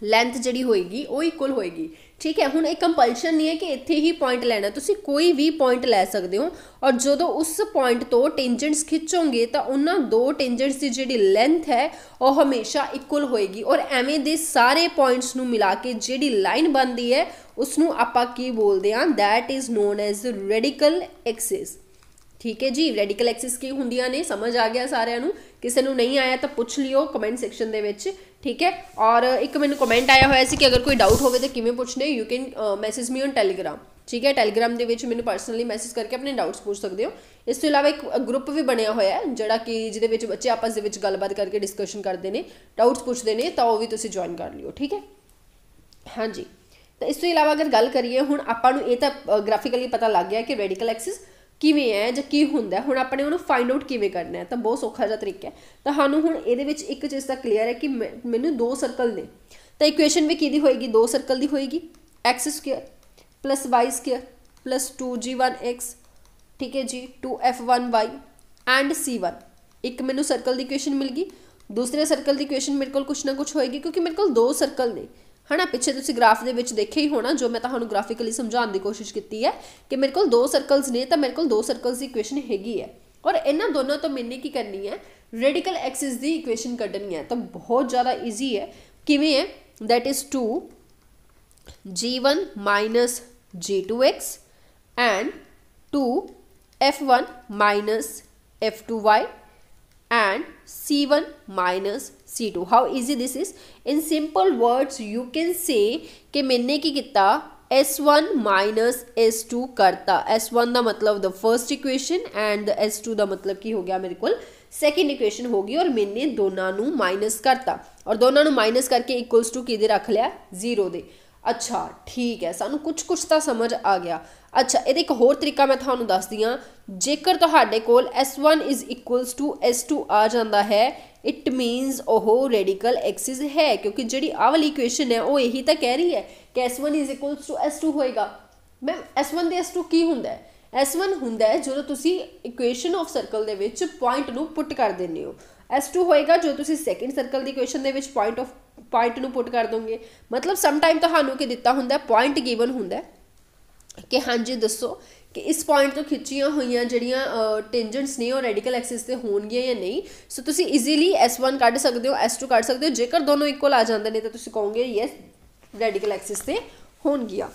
length ਜਿਹੜੀ ਹੋਏਗੀ ਉਹ ਇਕੁਅਲ ਹੋਏਗੀ ਠੀਕ ਹੈ ਹੁਣ ਇਹ ਕੰਪਲਸ਼ਨ ਨਹੀਂ ਹੈ ਕਿ ਇੱਥੇ ਹੀ ਪੁਆਇੰਟ ਲੈਣਾ ਤੁਸੀਂ ਕੋਈ ਵੀ ਪੁਆਇੰਟ ਲੈ ਸਕਦੇ ਹੋ ਔਰ ਜਦੋਂ ਉਸ ਪੁਆਇੰਟ ਤੋਂ ਟੈਂਜੈਂਟਸ ਖਿੱਚੋਗੇ ਤਾਂ ਉਹਨਾਂ ਦੋ ਟੈਂਜੈਂਟਸ ਦੀ ਜਿਹੜੀ ਲੈਂਥ ਹੈ ਉਹ ਹਮੇਸ਼ਾ ਇਕੁਅਲ ਹੋਏਗੀ ਔਰ ਐਵੇਂ ਦੇ ਸਾਰੇ ਪੁਆਇੰਟਸ ਨੂੰ ਮਿਲਾ ਕੇ ਜਿਹੜੀ ਲਾਈਨ ਬਣਦੀ ਹੈ ਉਸ ਨੂੰ ਆਪਾਂ ਕੀ ਬੋਲਦੇ ਹਾਂ that is known as radical axis ਠੀਕ ਹੈ ਜੀ ਰੈਡੀਕਲ ਐਕਸਿਸ ਕੀ ਹੁੰਦੀਆਂ ਨੇ ਸਮਝ ਆ ਗਿਆ ਸਾਰਿਆਂ ਨੂੰ ਕਿਸੇ ਨੂੰ ਨਹੀਂ ਆਇਆ ਤਾਂ ਪੁੱਛ ਲਿਓ ਕਮੈਂਟ ਸੈਕਸ਼ਨ ਦੇ ਵਿੱਚ ਠੀਕ ਹੈ ਔਰ ਇੱਕ ਮੈਨੂੰ ਕਮੈਂਟ ਆਇਆ ਹੋਇਆ ਸੀ ਕਿ ਅਗਰ ਕੋਈ ਡਾਊਟ ਹੋਵੇ ਤਾਂ ਕਿਵੇਂ ਪੁੱਛਨੇ you can message me on Telegram ਠੀਕ ਹੈ ਟੈਲੀਗ੍ਰਾਮ ਦੇ ਵਿੱਚ ਮੈਨੂੰ ਪਰਸਨਲੀ ਮੈਸੇਜ ਕਰਕੇ ਆਪਣੇ ਡਾਊਟਸ ਪੁੱਛ ਸਕਦੇ ਹੋ ਇਸ ਤੋਂ ਇਲਾਵਾ ਇੱਕ ਗਰੁੱਪ ਵੀ ਬਣਿਆ ਹੋਇਆ ਹੈ ਜਿਹੜਾ ਕਿ ਜਿਹਦੇ ਵਿੱਚ ਬੱਚੇ ਆਪਸ ਦੇ ਵਿੱਚ ਗੱਲਬਾਤ ਕਰਕੇ ਡਿਸਕਸ਼ਨ ਕਰਦੇ ਨੇ ਡਾਊਟਸ ਪੁੱਛਦੇ ਨੇ ਤਾਂ ਉਹ ਵੀ ਤੁਸੀਂ ਜੁਆਇਨ ਕਰ ਲਿਓ ਠੀਕ ਹੈ ਹਾਂਜੀ ਤਾਂ ਇਸ ਤੋਂ ਇਲਾਵਾ ਅਗਰ ਗੱਲ ਕਰੀਏ ਹੁਣ ਆਪਾਂ ਨੂੰ ਇਹ ਤਾਂ ਗ੍ਰਾਫਿਕਲੀ ਪਤਾ ਲੱਗ ਗਿਆ ਕਿ ਰੈਡੀਕਲ ਐਕਸਿਸ ਕਿਵੇਂ ਹੈ ਜਾਂ ਕੀ ਹੁੰਦਾ ਹੁਣ ਆਪਣੇ ਉਹਨੂੰ ਫਾਈਂਡ ਆਊਟ ਕਿਵੇਂ ਕਰਨਾ ਹੈ ਤਾਂ ਬਹੁਤ ਸੌਖਾ ਜਿਹਾ ਤਰੀਕਾ ਹੈ ਤਾਂ ਸਾਨੂੰ ਹੁਣ ਇਹਦੇ ਵਿੱਚ ਇੱਕ ਚੀਜ਼ ਤਾਂ ਕਲੀਅਰ ਹੈ ਕਿ ਮੈਨੂੰ ਦੋ ਸਰਕਲ ਨੇ ਤਾਂ ਇਕੁਏਸ਼ਨ ਵੀ ਕਿਹਦੀ ਹੋਏਗੀ ਦੋ ਸਰਕਲ ਦੀ ਹੋਏਗੀ x2 y2 2g1x ਠੀਕ ਹੈ ਜੀ 2f1y ਐਂਡ c1 ਇੱਕ ਮੈਨੂੰ ਸਰਕਲ ਦੀ ਇਕੁਏਸ਼ਨ ਮਿਲ ਗਈ ਦੂਸਰੇ ਸਰਕਲ ਦੀ ਇਕੁਏਸ਼ਨ ਮੇਰੇ ਕੋਲ ਕੁਛ ਨਾ ਕੁਛ ਹੋਏਗੀ ਕਿਉਂਕਿ ਮੇਰੇ ਕੋਲ ਦੋ ਸਰਕਲ ਨੇ ਹਣਾ ਪਿੱਛੇ ਤੁਸੀਂ ਗ੍ਰਾਫ ਦੇ ਵਿੱਚ ਦੇਖਿਆ ਹੀ ਹੋਣਾ ਜੋ ਮੈਂ ਤੁਹਾਨੂੰ ਗ੍ਰਾਫਿਕਲੀ ਸਮਝਾਉਣ ਦੀ ਕੋਸ਼ਿਸ਼ ਕੀਤੀ ਹੈ ਕਿ ਮੇਰੇ ਕੋਲ ਦੋ ਸਰਕਲਸ ਨੇ ਤਾਂ ਮੇਰੇ ਕੋਲ ਦੋ ਸਰਕਲਸ ਦੀ ਇਕੁਏਸ਼ਨ ਹੈਗੀ ਹੈ ਔਰ ਇਹਨਾਂ ਦੋਨਾਂ ਤੋਂ ਮੈਨੇ ਕੀ ਕਰਨੀ ਹੈ ਰੈਡੀਕਲ ਐਕਸਿਸ ਦੀ ਇਕੁਏਸ਼ਨ ਕੱਢਣੀ ਹੈ ਤਾਂ ਬਹੁਤ ਜ਼ਿਆਦਾ ਈਜ਼ੀ ਹੈ ਕਿਵੇਂ ਹੈ that is 2 g1 g2x and 2 f1 f2y and c1 C2. How easy this is? In simple words, you can say कि मैंने की किता S1 माइनस S2 करता S1 ਦਾ ਮਤਲਬ the first equation and the S2 ਦਾ ਮਤਲਬ ਕੀ ਹੋ ਗਿਆ ਮੇਰੇ ਕੋਲ ਸੈਕਿੰਡ ਇਕੁਏਸ਼ਨ ਹੋ ਗਈ ਔਰ ਮੈਨੇ ਦੋਨਾਂ ਨੂੰ ਮਾਈਨਸ ਕਰਤਾ ਔਰ ਦੋਨਾਂ ਨੂੰ ਮਾਈਨਸ ਕਰਕੇ ਇਕੁਅਲਸ ਟੂ ਕਿਹਦੇ ਰੱਖ ਲਿਆ 0 ਦੇ ਅੱਛਾ ਠੀਕ ਹੈ ਸਾਨੂੰ ਕੁਝ ਕੁਝ ਤਾਂ ਸਮਝ ਆ ਗਿਆ ਅੱਛਾ ਇਹਦੇ ਇੱਕ ਹੋਰ ਤਰੀਕਾ ਮੈਂ ਤੁਹਾਨੂੰ ਦੱਸਦੀ ਆ ਜੇਕਰ ਤੁਹਾਡੇ ਕੋਲ S1 is equals to S2 ਆ ਜਾਂਦਾ ਹੈ ਇਟ ਮੀਨਸ ਉਹ ਰੈਡੀਕਲ ਐਕਸਿਸ ਹੈ ਕਿਉਂਕਿ ਜਿਹੜੀ ਆਹ ਵਾਲੀ ਇਕੁਏਸ਼ਨ ਹੈ ਉਹ ਇਹੀ ਤਾਂ ਕਹਿ ਰਹੀ ਹੈ ਕਿ S1 is equals to S2 ਹੋਏਗਾ ਮੈਂ S1 ਦੇ S2 ਕੀ ਹੁੰਦਾ ਹੈ S1 ਹੁੰਦਾ ਹੈ ਜਦੋਂ ਤੁਸੀਂ ਇਕੁਏਸ਼ਨ ਆਫ ਸਰਕਲ ਦੇ ਵਿੱਚ ਪੁਆਇੰਟ ਨੂੰ ਪੁੱਟ ਕਰ ਦਿੰਦੇ ਹੋ S2 ਹੋਏਗਾ ਜਦੋਂ ਤੁਸੀਂ ਸੈਕੰਡ ਸਰਕਲ ਦੀ ਇਕੁਏਸ਼ਨ ਦੇ ਵਿੱਚ ਪੁਆਇੰਟ ਆਫ ਪੁਆਇੰਟ ਨੂੰ ਪੁੱਟ ਕਰ ਦੋਗੇ ਮਤਲਬ ਸਮ ਟਾਈਮ ਤੁਹਾਨੂੰ ਕੀ ਦਿੱਤਾ ਹੁੰਦਾ ਪੁਆਇੰਟ ਗਿਵਨ ਹੁੰਦਾ ਕਿ ਹਾਂਜੀ ਦੱਸੋ ਕਿ ਇਸ ਪੁਆਇੰਟ ਤੋਂ ਖਿੱਚੀਆਂ ਹੋਈਆਂ ਜਿਹੜੀਆਂ ਟੈਂਜੈਂਟਸ ਨੇ ਉਹ ਰੈਡੀਕਲ ਐਕਸਿਸ ਤੇ ਹੋਣਗੀਆਂ ਜਾਂ ਨਹੀਂ ਸੋ ਤੁਸੀਂ ਈਜ਼ੀਲੀ S1 ਕੱਢ ਸਕਦੇ ਹੋ S2 ਕੱਢ ਸਕਦੇ ਹੋ ਜੇਕਰ ਦੋਨੋਂ ਇਕੁਅਲ ਆ ਜਾਂਦੇ ਨੇ ਤਾਂ ਤੁਸੀਂ ਕਹੋਗੇ ਯੈਸ ਰੈਡੀਕਲ ਐਕਸਿਸ ਤੇ ਹੋਣਗੀਆਂ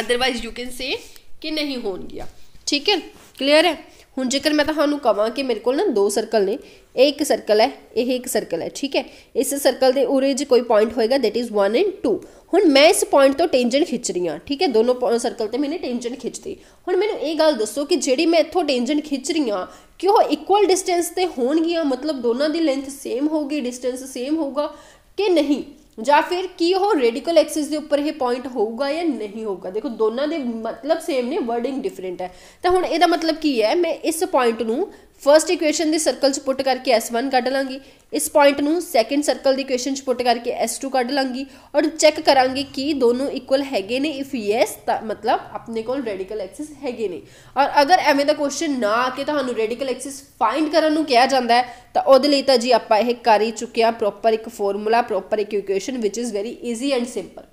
ਅਦਰਵਾਈਜ਼ ਯੂ ਕੈਨ ਸੇ ਕਿ ਨਹੀਂ ਹੋਣਗੀਆਂ ਠੀਕ ਹੈ ਕਲੀਅਰ ਹੈ ਹੁਣ ਜੇਕਰ ਮੈਂ ਤੁਹਾਨੂੰ ਕਹਾਂ ਕਿ ਮੇਰੇ ਕੋਲ ਨਾ ਦੋ ਸਰਕਲ ਨੇ ਇਹ ਇੱਕ ਸਰਕਲ ਹੈ ਇਹ ਇੱਕ ਸਰਕਲ ਹੈ ਠੀਕ ਹੈ ਇਸ ਸਰਕਲ ਦੇ ਉਰੇ ਜੇ ਕੋਈ ਪੁਆਇੰਟ ਹੋਏਗਾ ਥੈਟ ਇਜ਼ 1 ਐਂਡ 2 ਹੁਣ ਮੈਂ ਇਸ ਪੁਆਇੰਟ ਤੋਂ ਟੈਂਜੈਂਟ ਖਿੱਚ ਰਹੀ ਹਾਂ ਠੀਕ ਹੈ ਦੋਨੋਂ ਸਰਕਲ ਤੇ ਮੈਨੇ ਟੈਂਜੈਂਟ ਖਿੱਚਤੀ ਹੁਣ ਮੈਨੂੰ ਇਹ ਗੱਲ ਦੱਸੋ ਕਿ ਜਿਹੜੀ ਮੈਂ ਇੱਥੋਂ ਟੈਂਜੈਂਟ ਖਿੱਚ ਰਹੀ ਹਾਂ ਕਿ ਉਹ ਇਕੁਅਲ ਡਿਸਟੈਂਸ ਤੇ ਹੋਣਗੀਆਂ ਮਤਲਬ ਦੋਨਾਂ ਦੀ ਲੈਂਥ ਸੇਮ ਹੋਊਗੀ ਡਿਸਟੈਂਸ ਸੇਮ ਹੋਊਗਾ ਕਿ ਨਹੀਂ ਜਾਂ ਫਿਰ ਕੀ ਉਹ ਰੈਡੀਕਲ ਐਕਸਿਸ ਦੇ ਉੱਪਰ ਇਹ ਪੁਆਇੰਟ ਹੋਊਗਾ ਜਾਂ ਨਹੀਂ ਹੋਊਗਾ ਦੇਖੋ ਦੋਨਾਂ ਦੇ ਮਤਲਬ ਸੇਮ ਨੇ ਵਰਡਿੰਗ ਡਿਫਰੈਂਟ ਹੈ ਤਾਂ ਹੁਣ ਇਹਦਾ ਮਤਲਬ ਕੀ ਹੈ ਮੈਂ ਇਸ ਪੁਆਇੰਟ ਨੂੰ ਫਰਸਟ ਇਕੁਏਸ਼ਨ ਦੇ ਸਰਕਲ 'ਚ ਪੁੱਟ ਕਰਕੇ S1 ਕੱਢ ਲਾਂਗੀ ਇਸ ਪੁਆਇੰਟ ਨੂੰ ਸੈਕੰਡ ਸਰਕਲ ਦੀ ਇਕੁਏਸ਼ਨ 'ਚ ਪੁੱਟ ਕਰਕੇ S2 ਕੱਢ ਲਾਂਗੀ ਔਰ ਚੈੱਕ ਕਰਾਂਗੇ ਕਿ ਦੋਨੋਂ ਇਕੁਅਲ ਹੈਗੇ ਨੇ ਇਫ ਯੈਸ ਤਾਂ ਮਤਲਬ ਆਪਣੇ ਕੋਲ ਰੈਡੀਕਲ ਐਕਸਿਸ ਹੈਗੇ ਨੇ ਔਰ ਅਗਰ ਐਵੇਂ ਦਾ ਕੁਐਸਚਨ ਨਾ ਆ ਕੇ ਤੁਹਾਨੂੰ ਰੈਡੀਕਲ ਐਕਸਿਸ ਫਾਈਂਡ ਕਰਨ ਨੂੰ ਕਿਹਾ ਜਾਂਦਾ ਹੈ ਤਾਂ ਉਹਦੇ ਲਈ ਤਾਂ ਜੀ ਆਪਾਂ ਇਹ ਕਰ ਹੀ ਚੁੱਕੇ ਆ ਪ੍ਰੋਪਰ ਇੱਕ ਫਾਰਮੂਲਾ ਪ੍ਰੋਪਰ ਇੱਕ equation which is very easy and simple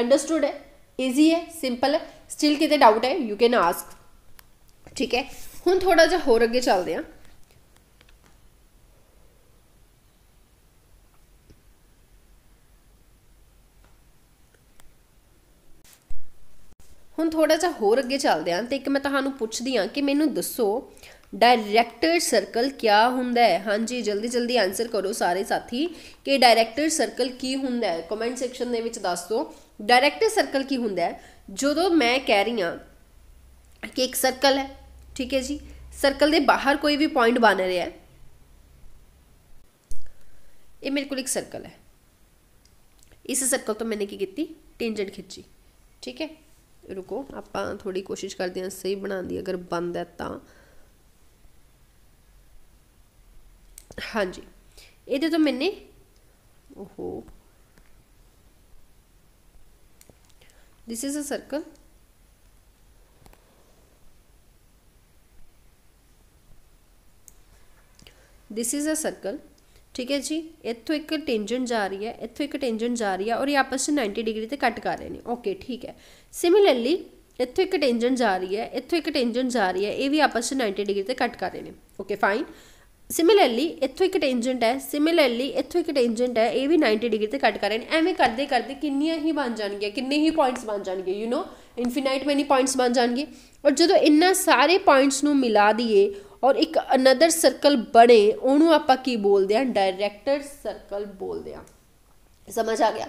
understood ਹੈ ਈਜ਼ੀ ਹੈ ਸਿੰਪਲ ਹੈ ਸਟਿਲ ਕਿਤੇ ਡਾਊਟ ਹੈ ਯੂ ਕੈਨ ਆਸਕ ਠੀਕ ਹੈ ਹੁਣ ਥੋੜਾ ਜਿਹਾ ਹੋਰ ਅੱਗੇ ਚੱਲਦੇ ਆ ਹੁਣ ਥੋੜਾ ਜਿਹਾ ਹੋਰ ਅੱਗੇ ਚੱਲਦੇ ਆ ਤੇ ਇੱਕ ਮੈਂ ਤੁਹਾਨੂੰ ਪੁੱਛਦੀ ਆ ਕਿ ਮੈਨੂੰ ਦੱਸੋ ਡਾਇਰੈਕਟਰ ਸਰਕਲ ਕੀ ਹੁੰਦਾ ਹੈ ਹਾਂਜੀ ਜਲਦੀ ਜਲਦੀ ਆਨਸਰ ਕਰੋ ਸਾਰੇ ਸਾਥੀ ਕਿ ਡਾਇਰੈਕਟਰ ਸਰਕਲ ਕੀ ਹੁੰਦਾ ਹੈ ਕਮੈਂਟ ਸੈਕਸ਼ਨ ਦੇ ਵਿੱਚ ਦੱਸ ਦਿਓ ਡਾਇਰੈਕਟਰ ਸਰਕਲ ਕੀ ਹੁੰਦਾ ਹੈ ਜਦੋਂ ਮੈਂ ਕਹਿ ਰਹੀ ਆ ਕਿ ਇੱਕ ਸਰਕਲ ਹੈ ਠੀਕ ਹੈ ਜੀ ਸਰਕਲ ਦੇ ਬਾਹਰ ਕੋਈ ਵੀ ਪੁਆਇੰਟ ਬਣ ਰਿਹਾ ਹੈ ਇਹ ਮੇਰੇ ਕੋਲ ਇੱਕ ਸਰਕਲ ਹੈ ਇਸ ਸਰਕਲ ਤੋਂ ਮੈਨੇ ਕੀ ਕੀਤੀ ਟੈਂਜੈਂਟ ਖਿੱਚੀ ਠੀਕ ਹੈ ਰੁਕੋ ਆਪਾਂ ਥੋੜੀ ਕੋਸ਼ਿਸ਼ ਕਰਦੇ ਹਾਂ ਸਹੀ ਬਣਾਉਣ ਦੀ ਅਗਰ ਬੰਦ ਹੈ ਤਾਂ ਹਾਂਜੀ ਇਹਦੇ ਤੋਂ ਮੈਨੇ ਓਹੋ this is a circle this is a circle ਠੀਕ ਹੈ ਜੀ ਇੱਥੋਂ ਇੱਕ ਟੈਂਜੈਂਟ ਜਾ ਰਹੀ ਹੈ ਇੱਥੋਂ ਇੱਕ ਟੈਂਜੈਂਟ ਜਾ ਰਹੀ ਹੈ ਔਰ ਇਹ ਆਪਸ ਵਿੱਚ 90 ਡਿਗਰੀ ਤੇ ਕੱਟ ਕਰ ਰਹੇ ਨੇ ਓਕੇ ਠੀਕ ਹੈ ਸਿਮਿਲਰਲੀ ਇੱਥੋਂ ਇੱਕ ਟੈਂਜੈਂਟ ਜਾ ਰਹੀ ਹੈ ਇੱਥੋਂ ਇੱਕ ਟੈਂਜੈਂਟ ਜਾ ਰਹੀ ਹੈ ਇਹ ਵੀ ਆਪਸ ਵਿੱਚ 90 ਡਿਗਰੀ ਤੇ ਕੱਟ ਕਰ ਰਹੇ ਨੇ ਓਕੇ ਫਾਈਨ ਸਿਮਿਲਰਲੀ ਇੱਥੋਂ ਇੱਕ ਟੈਂਜੈਂਟ ਹੈ ਸਿਮਿਲਰਲੀ ਇੱਥੋਂ ਇੱਕ ਟੈਂਜੈਂਟ ਹੈ ਇਹ ਵੀ 90 ਡਿਗਰੀ ਤੇ ਕੱਟ ਕਰ ਰਹੇ ਨੇ ਐਵੇਂ ਕਰਦੇ ਕਰਦੇ ਕਿੰਨੀਆਂ ਹੀ ਬਣ ਜਾਣਗੀਆਂ ਕਿੰਨੇ ਹੀ ਪੁਆਇੰਟਸ ਬਣ ਜਾਣਗੇ you know infinite many points ਬਣ ਜਾਣਗੇ ਔਰ ਜਦੋਂ ਇੰਨਾ ਸਾਰੇ ਪੁਆਇੰਟਸ ਨੂੰ ਮਿਲਾ ਦਈਏ ਔਰ ਇੱਕ ਅਨਦਰ ਸਰਕਲ ਬਣੇ ਉਹਨੂੰ ਆਪਾਂ ਕੀ ਬੋਲਦੇ ਆ ਡਾਇਰੈਕਟਰ ਸਰਕਲ ਬੋਲਦੇ ਆ ਸਮਝ ਆ ਗਿਆ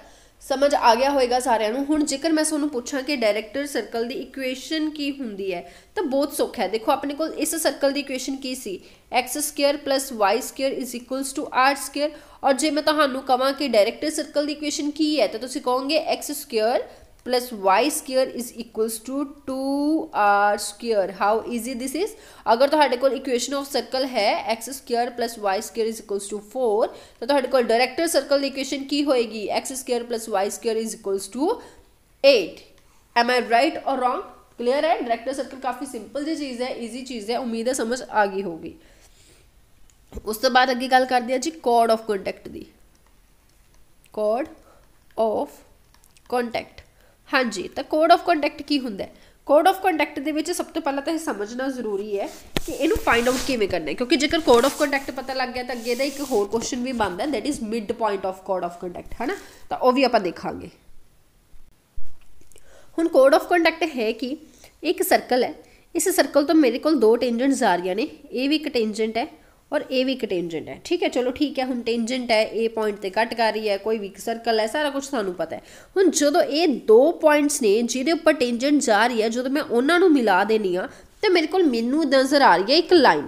ਸਮਝ ਆ ਗਿਆ ਹੋਵੇਗਾ ਸਾਰਿਆਂ ਨੂੰ ਹੁਣ ਜੇਕਰ ਮੈਂ ਤੁਹਾਨੂੰ ਪੁੱਛਾਂ ਕਿ ਡਾਇਰੈਕਟਰ ਸਰਕਲ ਦੀ ਇਕੁਏਸ਼ਨ ਕੀ ਹੁੰਦੀ ਹੈ ਤਾਂ ਬਹੁਤ ਸੌਖਾ ਹੈ ਦੇਖੋ ਆਪਣੇ ਕੋਲ ਇਸ ਸਰਕਲ ਦੀ ਇਕੁਏਸ਼ਨ ਕੀ ਸੀ x2 y2 r2 ਔਰ ਜੇ ਮੈਂ ਤੁਹਾਨੂੰ ਕਹਾਂ ਕਿ ਡਾਇਰੈਕਟਰ ਸਰਕਲ ਦੀ ਇਕੁਏਸ਼ਨ ਕੀ ਹੈ ਤਾਂ ਤੁਸੀਂ ਕਹੋਗੇ x2 plus Y square is equal to two R square how easy this is अगर तुडे तो को इक्वेशन ऑफ सर्कल है X square plus Y square is equal to four तो थोड़े को डायरेक्टर सर्कल इक्वेशन की होएगी X square plus Y square is equal to eight am I right or wrong clear है डायरेक्टर सर्कल काफी simple जी चीज़ है ईजी चीज़ है उम्मीद है समझ आ गई होगी उस तो बाद अगे गल कर दी कॉड ऑफ कॉन्टैक्ट की कॉड ऑफ कॉन्टैक्ट ਹਾਂਜੀ ਤਾਂ ਕੋਡ ਆਫ ਕੰਡਕਟ ਕੀ ਹੁੰਦਾ ਹੈ ਕੋਡ ਆਫ ਕੰਡਕਟ ਦੇ ਵਿੱਚ ਸਭ ਤੋਂ ਪਹਿਲਾਂ ਤਾਂ ਇਹ ਸਮਝਣਾ ਜ਼ਰੂਰੀ ਹੈ ਕਿ ਇਹਨੂੰ ਫਾਈਂਡ ਆਊਟ ਕਿਵੇਂ ਕਰਨਾ ਹੈ ਕਿਉਂਕਿ ਜੇਕਰ ਕੋਡ ਆਫ ਕੰਡਕਟ ਪਤਾ ਲੱਗ ਗਿਆ ਤਾਂ ਅੱਗੇ ਦਾ ਇੱਕ ਹੋਰ ਕੁਐਸਚਨ ਵੀ ਬਣਦਾ ਹੈ that is mid point of ਕੋਡ ਆਫ ਕੰਡਕਟ ਨਾ ਤਾਂ ਉਹ ਵੀ ਆਪਾਂ ਦੇਖਾਂਗੇ ਹੁਣ ਕੋਡ ਆਫ ਕੰਡਕਟ ਹੈ ਕਿ ਇੱਕ ਸਰਕਲ ਹੈ ਇਸ ਸਰਕਲ ਤੋਂ ਮੇਰੇ ਕੋਲ ਦੋ ਟੈਂਜੈਂਟਸ ਆ ਰਹੀਆਂ ਨੇ ਇਹ ਵੀ ਇੱਕ ਟੈਂਜੈਂਟ ਹੈ ਔਰ ਇਹ ਵੀ ਇੱਕ ਟੈਂਜੈਂਟ ਹੈ ਠੀਕ ਹੈ ਚਲੋ ਠੀਕ ਹੈ ਹੁਣ ਟੈਂਜੈਂਟ ਹੈ ਇਹ ਪੁਆਇੰਟ ਤੇ ਕੱਟ ਕਰ ਰਹੀ ਹੈ ਕੋਈ ਵੀ ਸਰਕਲ ਹੈ ਸਾਰਾ ਕੁਝ ਸਾਨੂੰ ਪਤਾ ਹੈ ਹੁਣ ਜਦੋਂ ਇਹ ਦੋ ਪੁਆਇੰਟਸ ਨੇ ਜਿਹਦੇ ਉੱਪਰ ਟੈਂਜੈਂਟ ਜਾ ਰਹੀ ਹੈ ਜਦੋਂ ਮੈਂ ਉਹਨਾਂ ਨੂੰ ਮਿਲਾ ਦੇਣੀ ਆ ਤੇ ਮੇਰੇ ਕੋਲ ਮੈਨੂੰ ਨਜ਼ਰ ਆ ਰਹੀ ਹੈ ਇੱਕ ਲਾਈਨ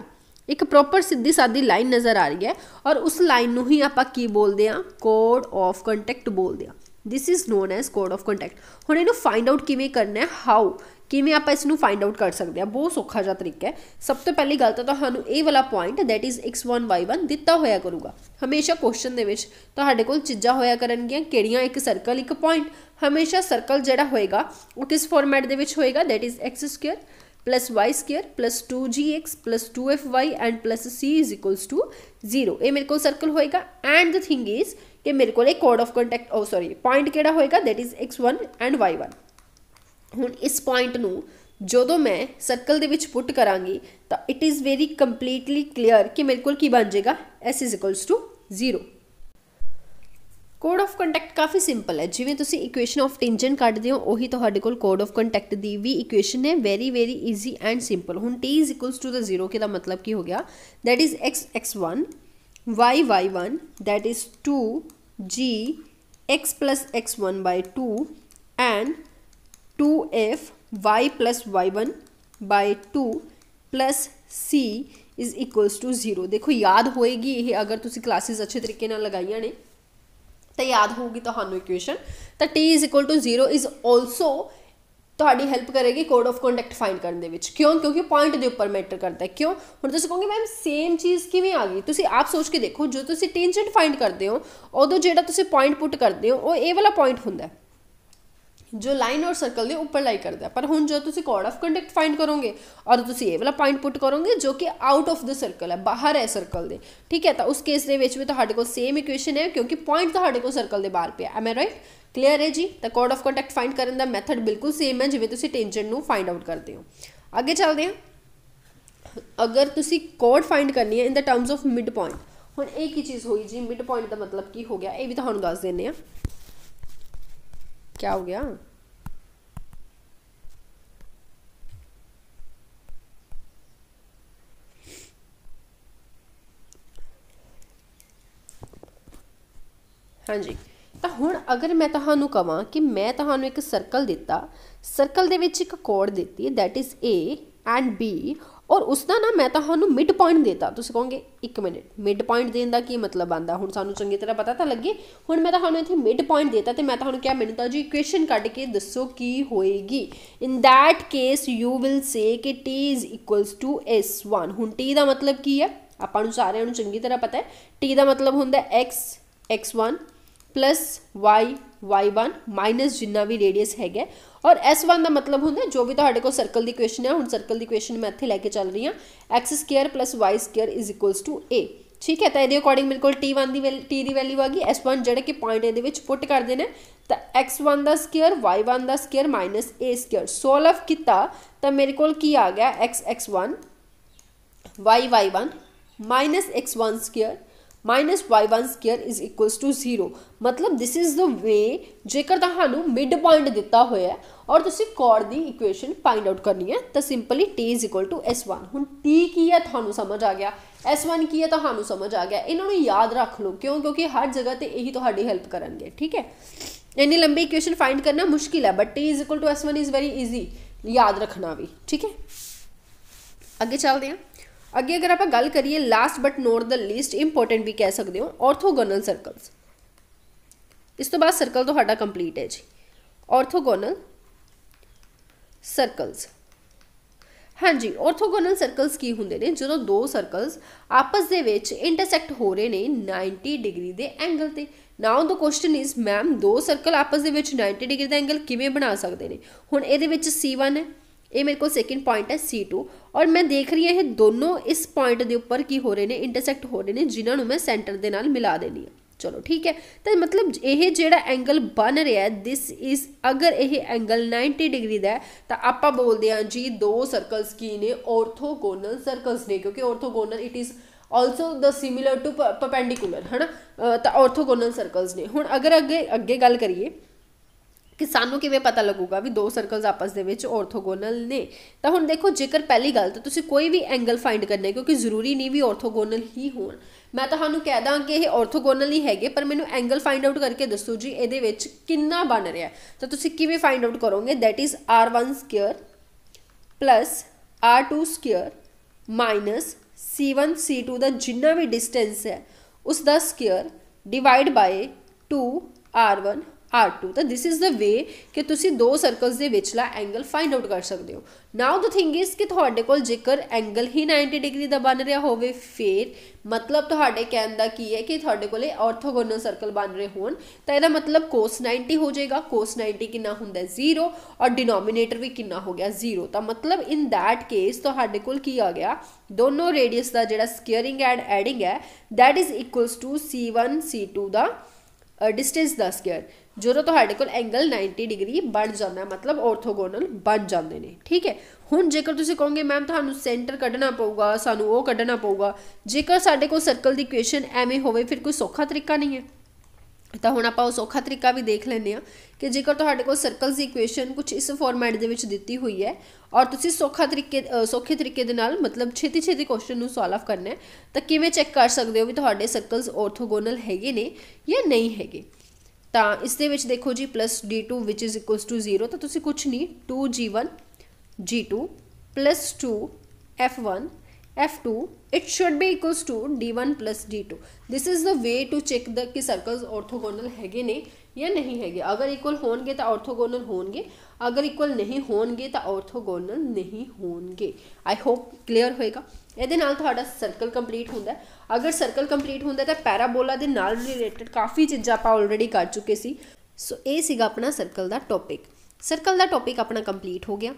ਇੱਕ ਪ੍ਰੋਪਰ ਸਿੱਧੀ ਸਾਦੀ ਲਾਈਨ ਨਜ਼ਰ ਆ ਰਹੀ ਹੈ ਔਰ ਉਸ ਲਾਈਨ ਨੂੰ ਹੀ ਆਪਾਂ ਕੀ ਬੋਲਦੇ ਆ ਕੋਡ ਆਫ ਕੰਟੈਕਟ ਬੋਲਦੇ ਆ ਥਿਸ ਇਜ਼ ਨੋਨ ਐਸ ਕੋਡ ਆਫ ਕੰਟੈਕਟ ਹੁਣ ਇਹਨੂੰ ਫਾਈਂਡ ਆਊਟ ਕਿਵੇਂ ਕਰਨਾ ਹੈ ਹਾਊ ਕਿਵੇਂ ਆਪਾਂ ਇਸ ਨੂੰ ਫਾਈਂਡ ਆਊਟ ਕਰ ਸਕਦੇ ਆ ਬਹੁਤ ਸੌਖਾ ਜਿਹਾ ਤਰੀਕਾ ਹੈ ਸਭ ਤੋਂ ਪਹਿਲੀ ਗੱਲ ਤਾਂ ਤੁਹਾਨੂੰ ਇਹ ਵਾਲਾ ਪੁਆਇੰਟ ਥੈਟ ਇਜ਼ y1 ਦਿੱਤਾ ਹੋਇਆ ਕਰੂਗਾ ਹਮੇਸ਼ਾ ਕੁਐਸਚਨ ਦੇ ਵਿੱਚ ਤੁਹਾਡੇ ਕੋਲ ਚੀਜ਼ਾਂ ਹੋਇਆ ਕਰਨਗੀਆਂ ਕਿਹੜੀਆਂ ਇੱਕ ਸਰਕਲ ਇੱਕ ਪੁਆਇੰਟ ਹਮੇਸ਼ਾ ਸਰਕਲ ਜਿਹੜਾ ਹੋਏਗਾ ਉਹ ਕਿਸ ਫਾਰਮੈਟ ਦੇ ਵਿੱਚ ਹੋਏਗਾ that is x2 y2 2gx 2fy and c 0 ਇਹ ਮੇਰੇ ਕੋਲ ਸਰਕਲ ਹੋਏਗਾ ਐਂਡ ਦ ਥਿੰਗ ਇਜ਼ ਕਿ ਮੇਰੇ ਕੋਲ ਇੱਕ ਕੋਡ of contact oh sorry point ਕਿਹੜਾ ਹੋਏਗਾ that is x1 and y1 ਹੁਣ ਇਸ ਪੁਆਇੰਟ ਨੂੰ ਜਦੋਂ ਮੈਂ ਸਰਕਲ ਦੇ ਵਿੱਚ ਪੁੱਟ ਕਰਾਂਗੀ ਤਾਂ it is very completely clear ਕਿ ਮੇਰੇ ਕੋਲ ਕੀ ਬਣ ਜਾਏਗਾ s 0 ਕੋਡ ਆਫ ਕੰਟੈਕਟ ਕਾਫੀ ਸਿੰਪਲ ਹੈ ਜਿਵੇਂ ਤੁਸੀਂ ਇਕੁਏਸ਼ਨ ਆਫ ਟੈਂਜੈਂਟ ਕੱਢਦੇ ਹੋ ਉਹੀ ਤੁਹਾਡੇ ਕੋਲ ਕੋਡ ਆਫ ਕੰਟੈਕਟ ਦੀ ਵੀ ਇਕੁਏਸ਼ਨ ਹੈ very very easy and simple ਹੁਣ t is equals to the 0 ਕਿਹਦਾ ਦਾ ਮਤਲਬ ਕੀ ਹੋ ਗਿਆ that is x x1 y y1 that is 2 g x plus x1 by 2 and 2f y plus y1 by 2 plus c is equals to 0 ਦੇਖੋ ਯਾਦ ਹੋਏਗੀ ਇਹ ਅਗਰ ਤੁਸੀਂ ਕਲਾਸਿਸ ਅੱਛੇ ਤਰੀਕੇ ਨਾਲ ਲਗਾਈਆਂ ਨੇ ਤਾਂ ਯਾਦ ਹੋਊਗੀ ਤੁਹਾਨੂੰ ਇਕੁਏਸ਼ਨ ਤਾਂ t is equal to 0 is also ਤੁਹਾਡੀ ਹੈਲਪ ਕਰੇਗੀ ਕੋਡ ਆਫ ਕੰਡਕਟ ਫਾਈਂਡ ਕਰਨ ਦੇ ਵਿੱਚ ਕਿਉਂ ਕਿਉਂਕਿ ਪੁਆਇੰਟ ਦੇ ਉੱਪਰ ਮੈਟਰ ਕਰਦਾ ਹੈ ਕਿਉਂ ਹੁਣ ਤੁਸੀਂ ਕਹੋਗੇ ਮੈਮ ਸੇਮ ਚੀਜ਼ ਕਿਵੇਂ ਆ ਗਈ ਤੁਸੀਂ ਆਪ ਸੋਚ ਕੇ ਦੇਖੋ ਜੋ ਤੁਸੀਂ ਟੈਂਜੈਂਟ ਫਾਈਂਡ ਕਰਦੇ ਹੋ ਉਦੋਂ ਜਿਹੜਾ ਤੁਸੀਂ ਪੁਆਇੰਟ ਪੁੱਟ ਕਰਦੇ ਹੋ ਉਹ ਇਹ ਵਾਲਾ ਪੁਆਇੰਟ ਹੁੰਦਾ ਹੈ ਜੋ ਲਾਈਨ ਔਰ ਸਰਕਲ ਦੇ ਉੱਪਰ ਲਾਈ ਕਰਦਾ ਪਰ ਹੁਣ ਜੋ ਤੁਸੀਂ ਕੋਡ ਆਫ ਕੰਡਕਟ ਫਾਈਂਡ ਕਰੋਗੇ ਔਰ ਤੁਸੀਂ ਇਹ ਵਾਲਾ ਪੁਆਇੰਟ ਪੁੱਟ ਕਰੋਗੇ ਜੋ ਕਿ ਆਊਟ ਆਫ ਦ ਸਰਕਲ ਹੈ ਬਾਹਰ ਹੈ ਸਰਕਲ ਦੇ ਠੀਕ ਹੈ ਤਾਂ ਉਸ ਕੇਸ ਦੇ ਵਿੱਚ ਵੀ ਤੁਹਾਡੇ ਕੋਲ ਸੇਮ ਇਕੁਏਸ਼ਨ ਹੈ ਕਿਉਂਕਿ ਪੁਆਇੰਟ ਤੁਹਾਡੇ ਕੋਲ ਸਰਕਲ ਦੇ ਬਾਹਰ ਪਿਆ ਐਮ ਆਈ ਰਾਈਟ ਕਲੀਅਰ ਹੈ ਜੀ ਤਾਂ ਕੋਡ ਆਫ ਕੰਡਕਟ ਫਾਈਂਡ ਕਰਨ ਦਾ ਮੈਥਡ ਬਿਲਕੁਲ ਸੇਮ ਹੈ ਜਿਵੇਂ ਤੁਸੀਂ ਟੈਂਜੈਂਟ ਨੂੰ ਫਾਈਂਡ ਆਊਟ ਕਰਦੇ ਹੋ ਅੱਗੇ ਚੱਲਦੇ ਹਾਂ ਅਗਰ ਤੁਸੀਂ ਕੋਡ ਫਾਈਂਡ ਕਰਨੀ ਹੈ in the terms of mid point ਹੁਣ ਇਹ ਕੀ ਚੀਜ਼ ਹੋਈ ਜੀ ਮਿਡ ਪੁਆਇੰਟ ਦਾ ਮਤਲਬ ਕੀ ਹੋ ਗਿਆ ਇਹ ਵੀ ਤੁਹਾਨੂੰ ਦੱਸ ਦਿੰਨੇ ਆ क्या हो गया ਹਾਂਜੀ ਤਾਂ ਹੁਣ ਅਗਰ ਮੈਂ ਤੁਹਾਨੂੰ ਕਹਾਂ ਕਿ ਮੈਂ ਤੁਹਾਨੂੰ ਇੱਕ ਸਰਕਲ ਦਿੱਤਾ ਸਰਕਲ ਦੇ ਵਿੱਚ ਇੱਕ ਕੋਡ ਦਿੱਤੀ that is A and B ਔਰ ਉਸ ਦਾ ਨਾ ਮੈਂ ਤੁਹਾਨੂੰ ਮਿਡ ਪੁਆਇੰਟ ਦੇਤਾ ਤੁਸੀਂ ਕਹੋਗੇ 1 ਮਿੰਟ ਮਿਡ ਪੁਆਇੰਟ ਦੇਣ ਦਾ ਕੀ ਮਤਲਬ ਆਂਦਾ ਹੁਣ ਸਾਨੂੰ ਚੰਗੀ ਤਰ੍ਹਾਂ ਪਤਾ ਤਾਂ ਲੱਗੇ ਹੁਣ ਮੈਂ ਤੁਹਾਨੂੰ ਇੱਥੇ ਮਿਡ ਪੁਆਇੰਟ ਦੇਤਾ ਤੇ ਮੈਂ ਤੁਹਾਨੂੰ ਕਿਹਾ ਮੈਨੂੰ ਤਾਂ ਜੀ ਇਕੁਏਸ਼ਨ ਕੱਢ ਕੇ ਦੱਸੋ ਕੀ ਹੋਏਗੀ in that case you will say ਕਿ t is equals to s1 ਹੁਣ t ਦਾ ਮਤਲਬ ਕੀ ਹੈ ਆਪਾਂ ਨੂੰ ਸਾਰਿਆਂ ਨੂੰ ਚੰਗੀ ਤਰ੍ਹਾਂ ਪਤਾ ਹੈ t ਦਾ ਮਤਲਬ ਹੁੰਦਾ x x1 y y1 minus ਜਿੰਨਾ ਵੀ ਰੇਡੀਅਸ ਹੈਗਾ ਔਰ S1 ਦਾ ਮਤਲਬ ਹੁੰਦਾ ਜੋ ਵੀ ਤੁਹਾਡੇ ਕੋਲ ਸਰਕਲ ਦੀ ਇਕੁਏਸ਼ਨ ਹੈ ਹੁਣ ਸਰਕਲ ਦੀ ਇਕੁਏਸ਼ਨ ਮੈਂ ਇੱਥੇ ਲੈ ਕੇ ਚੱਲ ਰਹੀ ਹਾਂ x2 y2 a ਠੀਕ ਹੈ ਤਾਂ ਇਹਦੇ ਅਕੋਰਡਿੰਗ ਮੇਰੇ ਕੋਲ t1 ਦੀ t ਦੀ ਵੈਲਿਊ ਆ ਗਈ s1 ਜਿਹੜੇ ਕਿ ਪੁਆਇੰਟ ਇਹਦੇ ਵਿੱਚ ਪੁੱਟ ਕਰ ਦੇਣਾ ਤਾਂ x1 ਦਾ ਸਕੁਅਰ y1 ਦਾ ਸਕੁਅਰ a ਸਕੁਅਰ ਸੋਲਵ ਕੀਤਾ ਤਾਂ ਮੇਰੇ ਕੋਲ ਕੀ ਆ ਗਿਆ x x1 y y1 x1 square minus y1 square is equals to 0 ਮਤਲਬ this is the way ਜੇਕਰ ਤੁਹਾਨੂੰ ਮਿਡ ਪੁਆਇੰਟ ਦਿੱਤਾ ਹੋਇਆ ਹੈ ਔਰ ਤੁਸੀਂ ਕੋਰ ਦੀ ਇਕੁਏਸ਼ਨ ਫਾਈਂਡ ਆਊਟ ਕਰਨੀ ਹੈ ਤਾਂ simply t is equal to s1 ਹੁਣ t ਕੀ ਹੈ ਤੁਹਾਨੂੰ ਸਮਝ ਆ ਗਿਆ s1 ਕੀ ਹੈ ਤੁਹਾਨੂੰ ਸਮਝ ਆ ਗਿਆ ਇਹਨਾਂ ਨੂੰ ਯਾਦ ਰੱਖ ਲਓ ਕਿਉਂ ਕਿਉਂਕਿ ਹਰ ਜਗ੍ਹਾ ਤੇ ਇਹੀ ਤੁਹਾਡੀ ਹੈਲਪ ਕਰਨਗੇ ਠੀਕ ਹੈ ਇੰਨੀ ਲੰਬੀ ਇਕੁਏਸ਼ਨ ਫਾਈਂਡ ਕਰਨਾ ਮੁਸ਼ਕਿਲ ਹੈ but t is equal to s1 is very easy ਯਾਦ ਰੱਖਣਾ ਵੀ ਠੀਕ ਹੈ ਅੱਗੇ ਚੱਲਦੇ ਹਾਂ ਅੱਗੇ ਅਗਰ ਆਪਾਂ ਗੱਲ ਕਰੀਏ last but not the least important ਵੀ ਕਹਿ ਸਕਦੇ ਹੋ ਆਰਥੋਗੋਨਲ ਸਰਕਲਸ ਇਸ ਤੋਂ ਬਾਅਦ ਸਰਕਲ ਤੁਹਾਡਾ ਕੰਪਲੀਟ ਹੈ ਜੀ ਆਰਥੋਗੋਨਲ ਸਰਕਲਸ ਹਾਂਜੀ ਆਰਥੋਗੋਨਲ ਸਰਕਲਸ ਕੀ ਹੁੰਦੇ ਨੇ ਜਦੋਂ ਦੋ ਸਰਕਲਸ ਆਪਸ ਦੇ ਵਿੱਚ ਇੰਟਰਸੈਕਟ ਹੋ ਰਹੇ ਨੇ 90 ਡਿਗਰੀ ਦੇ ਐਂਗਲ ਤੇ now the question is ma'am ਦੋ ਸਰਕਲ ਆਪਸ ਦੇ ਵਿੱਚ 90 ਡਿਗਰੀ ਦਾ ਐਂਗਲ ਕਿਵੇਂ ਬਣਾ ਸਕਦੇ ਨੇ ਹੁਣ ਇਹਦੇ ਵਿੱਚ C1 ਹੈ ਇਹ ਮੇਰੇ ਕੋਲ ਸੈਕਿੰਡ ਪੁਆਇੰਟ ਹੈ C2 ਔਰ ਮੈਂ ਦੇਖ ਰਹੀ ਹਾਂ ਇਹ ਦੋਨੋਂ ਇਸ ਪੁਆਇੰਟ ਦੇ ਉੱਪਰ ਕੀ ਹੋ ਰਹੇ ਨੇ ਇੰਟਰਸੈਕਟ ਹੋ ਰਹੇ ਨੇ ਜਿਨ੍ਹਾਂ ਨੂੰ ਮੈਂ ਸੈਂਟਰ ਦੇ ਨਾਲ ਮਿਲਾ ਦੇਣੀ ਹੈ ਚਲੋ ਠੀਕ ਹੈ ਤਾਂ ਮਤਲਬ ਇਹ ਜਿਹੜਾ ਐਂਗਲ ਬਣ ਰਿਹਾ ਹੈ ਥਿਸ ਇਜ਼ ਅਗਰ ਇਹ ਐਂਗਲ 90 ਡਿਗਰੀ ਦਾ ਹੈ ਤਾਂ ਆਪਾਂ ਬੋਲਦੇ ਹਾਂ ਜੀ ਦੋ ਸਰਕਲਸ ਕੀ ਨੇ ਆਰਥੋਗੋਨਲ ਸਰਕਲਸ ਨੇ ਕਿਉਂਕਿ orthogonal it is also the similar to perpendicular ਹਨਾ ਤਾਂ ਆਰਥੋਗੋਨਲ ਸਰਕਲਸ ਨੇ ਹੁਣ ਅਗਰ ਅੱਗੇ ਅੱਗੇ ਗੱਲ ਕਰੀਏ ਕਿ ਸਾਨੂੰ ਕਿਵੇਂ ਪਤਾ ਲੱਗੂਗਾ ਵੀ ਦੋ ਸਰਕਲਸ ਆਪਸ ਦੇ ਵਿੱਚ ਆਰਥੋਗੋਨਲ ਨੇ ਤਾਂ ਹੁਣ ਦੇਖੋ ਜੇਕਰ ਪਹਿਲੀ ਗੱਲ ਤਾਂ ਤੁਸੀਂ ਕੋਈ ਵੀ ਐਂਗਲ ਫਾਈਂਡ ਕਰਨਾ ਕਿਉਂਕਿ ਜ਼ਰੂਰੀ ਨਹੀਂ ਵੀ ਆਰਥੋਗੋਨਲ ਹੀ ਹੋਣ ਮੈਂ ਤੁਹਾਨੂੰ ਕਹਿ ਦਾਂ ਕਿ ਇਹ ਆਰਥੋਗੋਨਲ ਹੀ ਹੈਗੇ ਪਰ ਮੈਨੂੰ ਐਂਗਲ ਫਾਈਂਡ ਆਊਟ ਕਰਕੇ ਦੱਸੋ ਜੀ ਇਹਦੇ ਵਿੱਚ ਕਿੰਨਾ ਬਣ ਰਿਹਾ ਤਾਂ ਤੁਸੀਂ ਕਿਵੇਂ ਫਾਈਂਡ ਆਊਟ ਕਰੋਗੇ that is r1 square plus r2 square minus c1 c2 ਦਾ ਜਿੰਨਾ ਵੀ ਡਿਸਟੈਂਸ ਹੈ ਉਸ ਦਾ ਸਕੁਅਰ ਡਿਵਾਈਡ ਬਾਈ 2 r1 r2 ਤਾਂ ਥਿਸ ਇਜ਼ ਦ ਵੇ ਕਿ ਤੁਸੀਂ ਦੋ ਸਰਕਲਸ ਦੇ ਵਿਚਲਾ ਐਂਗਲ ਫਾਈਂਡ ਆਊਟ ਕਰ ਸਕਦੇ ਹੋ ਨਾਓ ਦ ਥਿੰਗ ਇਜ਼ ਕਿ ਤੁਹਾਡੇ ਕੋਲ ਜੇਕਰ ਐਂਗਲ ਹੀ 90 ਡਿਗਰੀ ਦਾ ਬਣ ਰਿਹਾ ਹੋਵੇ ਫੇਰ ਮਤਲਬ ਤੁਹਾਡੇ ਕਹਿਣ ਦਾ ਕੀ ਹੈ ਕਿ ਤੁਹਾਡੇ ਕੋਲੇ ਆਰਥੋਗੋਨਲ ਸਰਕਲ ਬਣ ਰਹੇ ਹੋਣ ਤਾਂ ਇਹਦਾ ਮਤਲਬ ਕੋਸ 90 ਹੋ ਜਾਏਗਾ ਕੋਸ 90 ਕਿੰਨਾ ਹੁੰਦਾ ਹੈ 0 ਔਰ ਡਿਨੋਮੀਨੇਟਰ ਵੀ ਕਿੰਨਾ ਹੋ ਗਿਆ 0 ਤਾਂ ਮਤਲਬ ਇਨ ਦੈਟ ਕੇਸ ਤੁਹਾਡੇ ਕੋਲ ਕੀ ਆ ਗਿਆ ਦੋਨੋਂ ਰੇਡੀਅਸ ਦਾ ਜਿਹੜਾ ਸਕੇਅਰਿੰਗ ਐਂਡ ਐਡਿੰਗ ਹੈ that is equals to c1 c2 ਦਾ ਡਿਸਟੈਂਸ ਦਾ ਸਕੇਅਰ ਜਦੋਂ ਤੁਹਾਡੇ ਕੋਲ ਐਂਗਲ 90 ਡਿਗਰੀ ਬਣ ਜਾਂਦਾ ਮਤਲਬ ਆਰਥੋਗੋਨਲ ਬਣ ਜਾਂਦੇ ਨੇ ਠੀਕ ਹੈ ਹੁਣ ਜੇਕਰ ਤੁਸੀਂ ਕਹੋਗੇ ਮੈਮ ਤੁਹਾਨੂੰ ਸੈਂਟਰ ਕੱਢਣਾ ਪਊਗਾ ਸਾਨੂੰ ਉਹ ਕੱਢਣਾ ਪਊਗਾ ਜੇਕਰ ਸਾਡੇ ਕੋਲ ਸਰਕਲ ਦੀ ਇਕੁਏਸ਼ਨ ਐਵੇਂ ਹੋਵੇ ਫਿਰ ਕੋਈ ਸੌਖਾ ਤਰੀਕਾ ਨਹੀਂ ਹੈ ਤਾਂ ਹੁਣ ਆਪਾਂ ਉਹ ਸੌਖਾ ਤਰੀਕਾ ਵੀ ਦੇਖ ਲੈਂਦੇ ਆ ਕਿ ਜੇਕਰ ਤੁਹਾਡੇ ਕੋਲ ਸਰਕਲਸ ਦੀ ਇਕੁਏਸ਼ਨ ਕੁਝ ਇਸ ਫਾਰਮੈਟ ਦੇ ਵਿੱਚ ਦਿੱਤੀ ਹੋਈ ਹੈ ਔਰ ਤੁਸੀਂ ਸੌਖਾ ਤਰੀਕੇ ਸੌਖੇ ਤਰੀਕੇ ਦੇ ਨਾਲ ਮਤਲਬ ਛੇਤੀ ਛੇਤੀ ਕੁਐਸਚਨ ਨੂੰ ਸੋਲਵ ਕਰਨਾ ਹੈ ਤਾਂ ਕਿਵੇਂ ਚੈੱਕ ਕਰ ਸਕਦੇ ਹੋ ਵੀ ਤੁਹਾਡੇ ਸਰਕਲਸ ਆਰਥੋਗੋਨਲ ਹੈਗੇ ਨੇ ਜਾਂ ਨਹੀਂ ਹੈਗੇ तो इस देखो G plus D two which is equals to zero तो तुम कुछ नहीं two G one G two plus two F one F two it should be equals to D one plus D two this is the way to check the कि circles orthogonal है ने या नहीं है अगर इक्वल होंगे तो orthogonal होंगे अगर इक्वल नहीं होंगे तो ऑर्थोगोनल नहीं होंगे आई होप क्लियर होएगा ਇਹਦੇ ਨਾਲ ਤੁਹਾਡਾ ਸਰਕਲ ਕੰਪਲੀਟ ਹੁੰਦਾ ਅਗਰ ਸਰਕਲ ਕੰਪਲੀਟ ਹੁੰਦਾ ਤਾਂ ਪੈਰਾਬੋਲਾ ਦੇ ਨਾਲ ਰਿਲੇਟਡ ਕਾਫੀ ਚੀਜ਼ਾਂ ਆਪਾਂ ਆਲਰੇਡੀ ਕਰ ਚੁੱਕੇ ਸੀ ਸੋ ਇਹ ਸੀਗਾ ਆਪਣਾ ਸਰਕਲ ਦਾ ਟੌਪਿਕ ਸਰਕਲ ਦਾ ਟੌਪਿਕ ਆਪਣਾ ਕੰਪਲੀਟ ਹੋ ਗਿਆ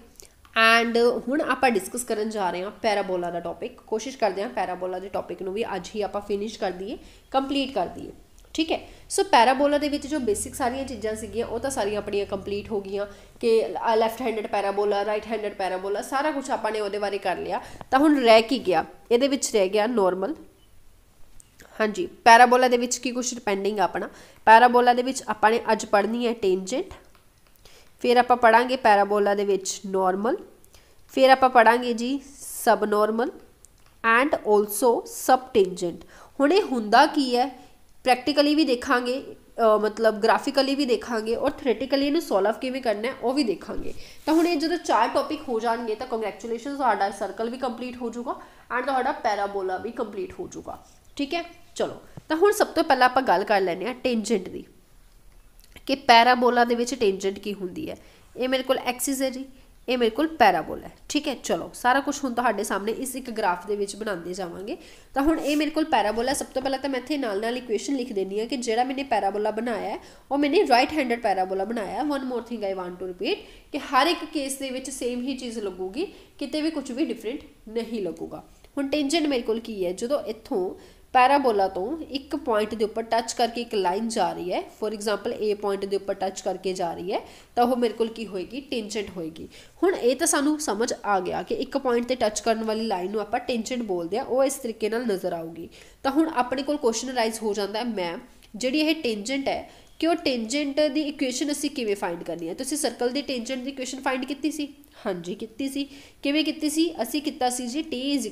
ਐਂਡ ਹੁਣ ਆਪਾਂ ਡਿਸਕਸ ਕਰਨ ਜਾ ਰਹੇ ਹਾਂ ਪੈਰਾਬੋਲਾ ਦਾ ਟੌਪਿਕ ਕੋਸ਼ਿਸ਼ ਕਰਦੇ ਹਾਂ ਪੈਰਾਬੋਲਾ ਦੇ ਟੌਪਿਕ ਨੂੰ ਵੀ ਅੱਜ ਹੀ ਆਪਾਂ ਫਿਨਿਸ਼ ਕਰ ਦਈਏ ਕੰਪਲੀਟ ਕਰ ਦਈਏ ਠੀਕ ਹੈ ਸੋ ਪੈਰਾਬੋਲਾ ਦੇ ਵਿੱਚ ਜੋ ਬੇਸਿਕ ਸਾਰੀਆਂ ਚੀਜ਼ਾਂ ਸੀਗੀਆਂ ਉਹ ਤਾਂ ਸਾਰੀਆਂ ਆਪਣੀਆਂ ਕੰਪਲੀਟ ਹੋ ਗਈਆਂ ਕਿ left handed parabola right handed parabola ਸਾਰਾ ਕੁਝ ਆਪਾਂ ਨੇ ਉਹਦੇ ਬਾਰੇ ਕਰ ਲਿਆ ਤਾਂ ਹੁਣ ਰਹਿ ਕੀ ਗਿਆ ਇਹਦੇ ਵਿੱਚ ਰਹਿ ਗਿਆ ਨਾਰਮਲ ਹਾਂਜੀ ਪੈਰਾਬੋਲਾ ਦੇ ਵਿੱਚ ਕੀ ਕੁਝ ਪੈਂਡਿੰਗ ਆਪਣਾ ਪੈਰਾਬੋਲਾ ਦੇ ਵਿੱਚ ਆਪਾਂ ਨੇ ਅੱਜ ਪੜ੍ਹਨੀ ਹੈ ਟੈਂਜੈਂਟ ਫਿਰ ਆਪਾਂ ਪੜਾਂਗੇ ਪੈਰਾਬੋਲਾ ਦੇ ਵਿੱਚ ਨਾਰਮਲ ਫਿਰ ਆਪਾਂ ਪੜਾਂਗੇ ਜੀ subnormal and also subtangent ਹੁਣ ਇਹ ਹੁੰਦਾ ਕੀ ਹੈ ਪ੍ਰੈਕਟੀਕਲੀ ਵੀ ਦੇਖਾਂਗੇ ਮਤਲਬ ਗ੍ਰਾਫਿਕਲੀ ਵੀ ਦੇਖਾਂਗੇ ਔਰ ਥਿਓਰੀਟਿਕਲੀ ਇਹਨੂੰ ਸੋਲਵ ਕਿਵੇਂ ਕਰਨਾ ਹੈ ਉਹ ਵੀ ਦੇਖਾਂਗੇ ਤਾਂ ਹੁਣ ਇਹ ਜਦੋਂ ਚਾਰ ਟੌਪਿਕ ਹੋ ਜਾਣਗੇ ਤਾਂ ਕੰਗ੍ਰੈਚੁਲੇਸ਼ਨ ਤੁਹਾਡਾ ਸਰਕਲ ਵੀ ਕੰਪਲੀਟ ਹੋ ਜਾਊਗਾ ਐਂਡ ਤੁਹਾਡਾ ਪੈਰਾਬੋਲਾ ਵੀ ਕੰਪਲੀਟ ਹੋ ਜਾਊਗਾ ਠੀਕ ਹੈ ਚਲੋ ਤਾਂ ਹੁਣ ਸਭ ਤੋਂ ਪਹਿਲਾਂ ਆਪਾਂ ਗੱਲ ਕਰ ਲੈਨੇ ਆ ਟੈਂਜੈਂਟ ਦੀ ਕਿ ਪੈਰਾਬੋਲਾ ਦੇ ਵਿੱਚ ਟੈਂਜੈਂਟ ਕੀ ਹੁੰਦੀ ਹੈ ਇਹ ਮੇਰੇ ਕੋਲ ਐਕਸਿਸ ਹੈ ਜੀ ਇਹ ਮੇਰੇ ਕੋਲ ਪੈਰਾਬੋਲਾ ਹੈ ਠੀਕ ਹੈ ਚਲੋ ਸਾਰਾ ਕੁਝ ਹੁਣ ਤੁਹਾਡੇ ਸਾਹਮਣੇ ਇਸ ਇੱਕ ਗ੍ਰਾਫ ਦੇ ਵਿੱਚ ਬਣਾਉਂਦੇ ਜਾਵਾਂਗੇ ਤਾਂ ਹੁਣ ਇਹ ਮੇਰੇ ਕੋਲ ਪੈਰਾਬੋਲਾ ਸਭ ਤੋਂ ਪਹਿਲਾਂ ਤਾਂ ਮੈਂ ਇੱਥੇ ਨਾਲ ਨਾਲ ਇਕੁਏਸ਼ਨ ਲਿਖ ਦੇਣੀ ਹੈ ਕਿ ਜਿਹੜਾ ਮੈਨੇ ਪੈਰਾਬੋਲਾ ਬਣਾਇਆ ਹੈ ਉਹ ਮੈਨੇ ਰਾਈਟ ਹੈਂਡਡ ਪੈਰਾਬੋਲਾ ਬਣਾਇਆ one more thing I want to repeat ਕਿ ਹਰ ਇੱਕ ਕੇਸ ਦੇ ਵਿੱਚ ਸੇਮ ਹੀ ਚੀਜ਼ ਲੱਗੂਗੀ ਕਿਤੇ ਵੀ ਕੁਝ ਵੀ ਡਿਫਰੈਂਟ ਨਹੀਂ ਲੱਗੂਗਾ ਹੁਣ ਟੈਂਜੈਂਟ ਮੇਰੇ ਕੋਲ ਕੀ ਹੈ ਜਦੋਂ ਇੱਥੋਂ ਪੈਰਾਬੋਲਾ ਤੋਂ ਇੱਕ ਪੁਆਇੰਟ ਦੇ ਉੱਪਰ ਟੱਚ ਕਰਕੇ ਇੱਕ ਲਾਈਨ ਜਾ ਰਹੀ ਹੈ ਫੋਰ ਐਗਜ਼ਾਮਪਲ A ਪੁਆਇੰਟ ਦੇ ਉੱਪਰ ਟੱਚ ਕਰਕੇ ਜਾ ਰਹੀ ਹੈ ਤਾਂ ਉਹ ਮੇਰੇ ਕੋਲ ਕੀ ਹੋਏਗੀ ਟੈਂਜੈਂਟ ਹੋਏਗੀ ਹੁਣ ਇਹ ਤਾਂ ਸਾਨੂੰ ਸਮਝ ਆ ਗਿਆ ਕਿ ਇੱਕ ਪੁਆਇੰਟ ਤੇ ਟੱਚ ਕਰਨ ਵਾਲੀ ਲਾਈਨ ਨੂੰ ਆਪਾਂ ਟੈਂਜੈਂਟ ਬੋਲਦੇ ਆ ਉਹ ਇਸ ਤਰੀਕੇ ਨਾਲ ਨਜ਼ਰ ਆਊਗੀ ਤਾਂ ਹੁਣ ਆਪਣੇ ਕੋਲ ਕੁਐਸਚਨ ਰਾਈਜ਼ ਹੋ ਜਾਂਦਾ ਹੈ ਮੈਮ ਜਿਹੜੀ ਇਹ ਟੈਂਜੈਂਟ ਹੈ ਕਿ ਉਹ ਟੈਂਜੈਂਟ ਦੀ ਇਕੁਏਸ਼ਨ ਅਸੀਂ ਕਿਵੇਂ ਫਾਈਂਡ ਕਰਨੀ ਹੈ ਤੁਸੀਂ ਸਰਕਲ ਦੀ ਟੈਂਜੈਂਟ ਦੀ ਇਕੁਏਸ਼ਨ ਫਾਈਂਡ ਕੀਤੀ ਸੀ ਹਾਂਜੀ ਕੀਤੀ ਸੀ ਕਿਵੇਂ ਕੀਤੀ ਸੀ ਅਸੀਂ ਕੀਤਾ ਸੀ ਜੀ t 0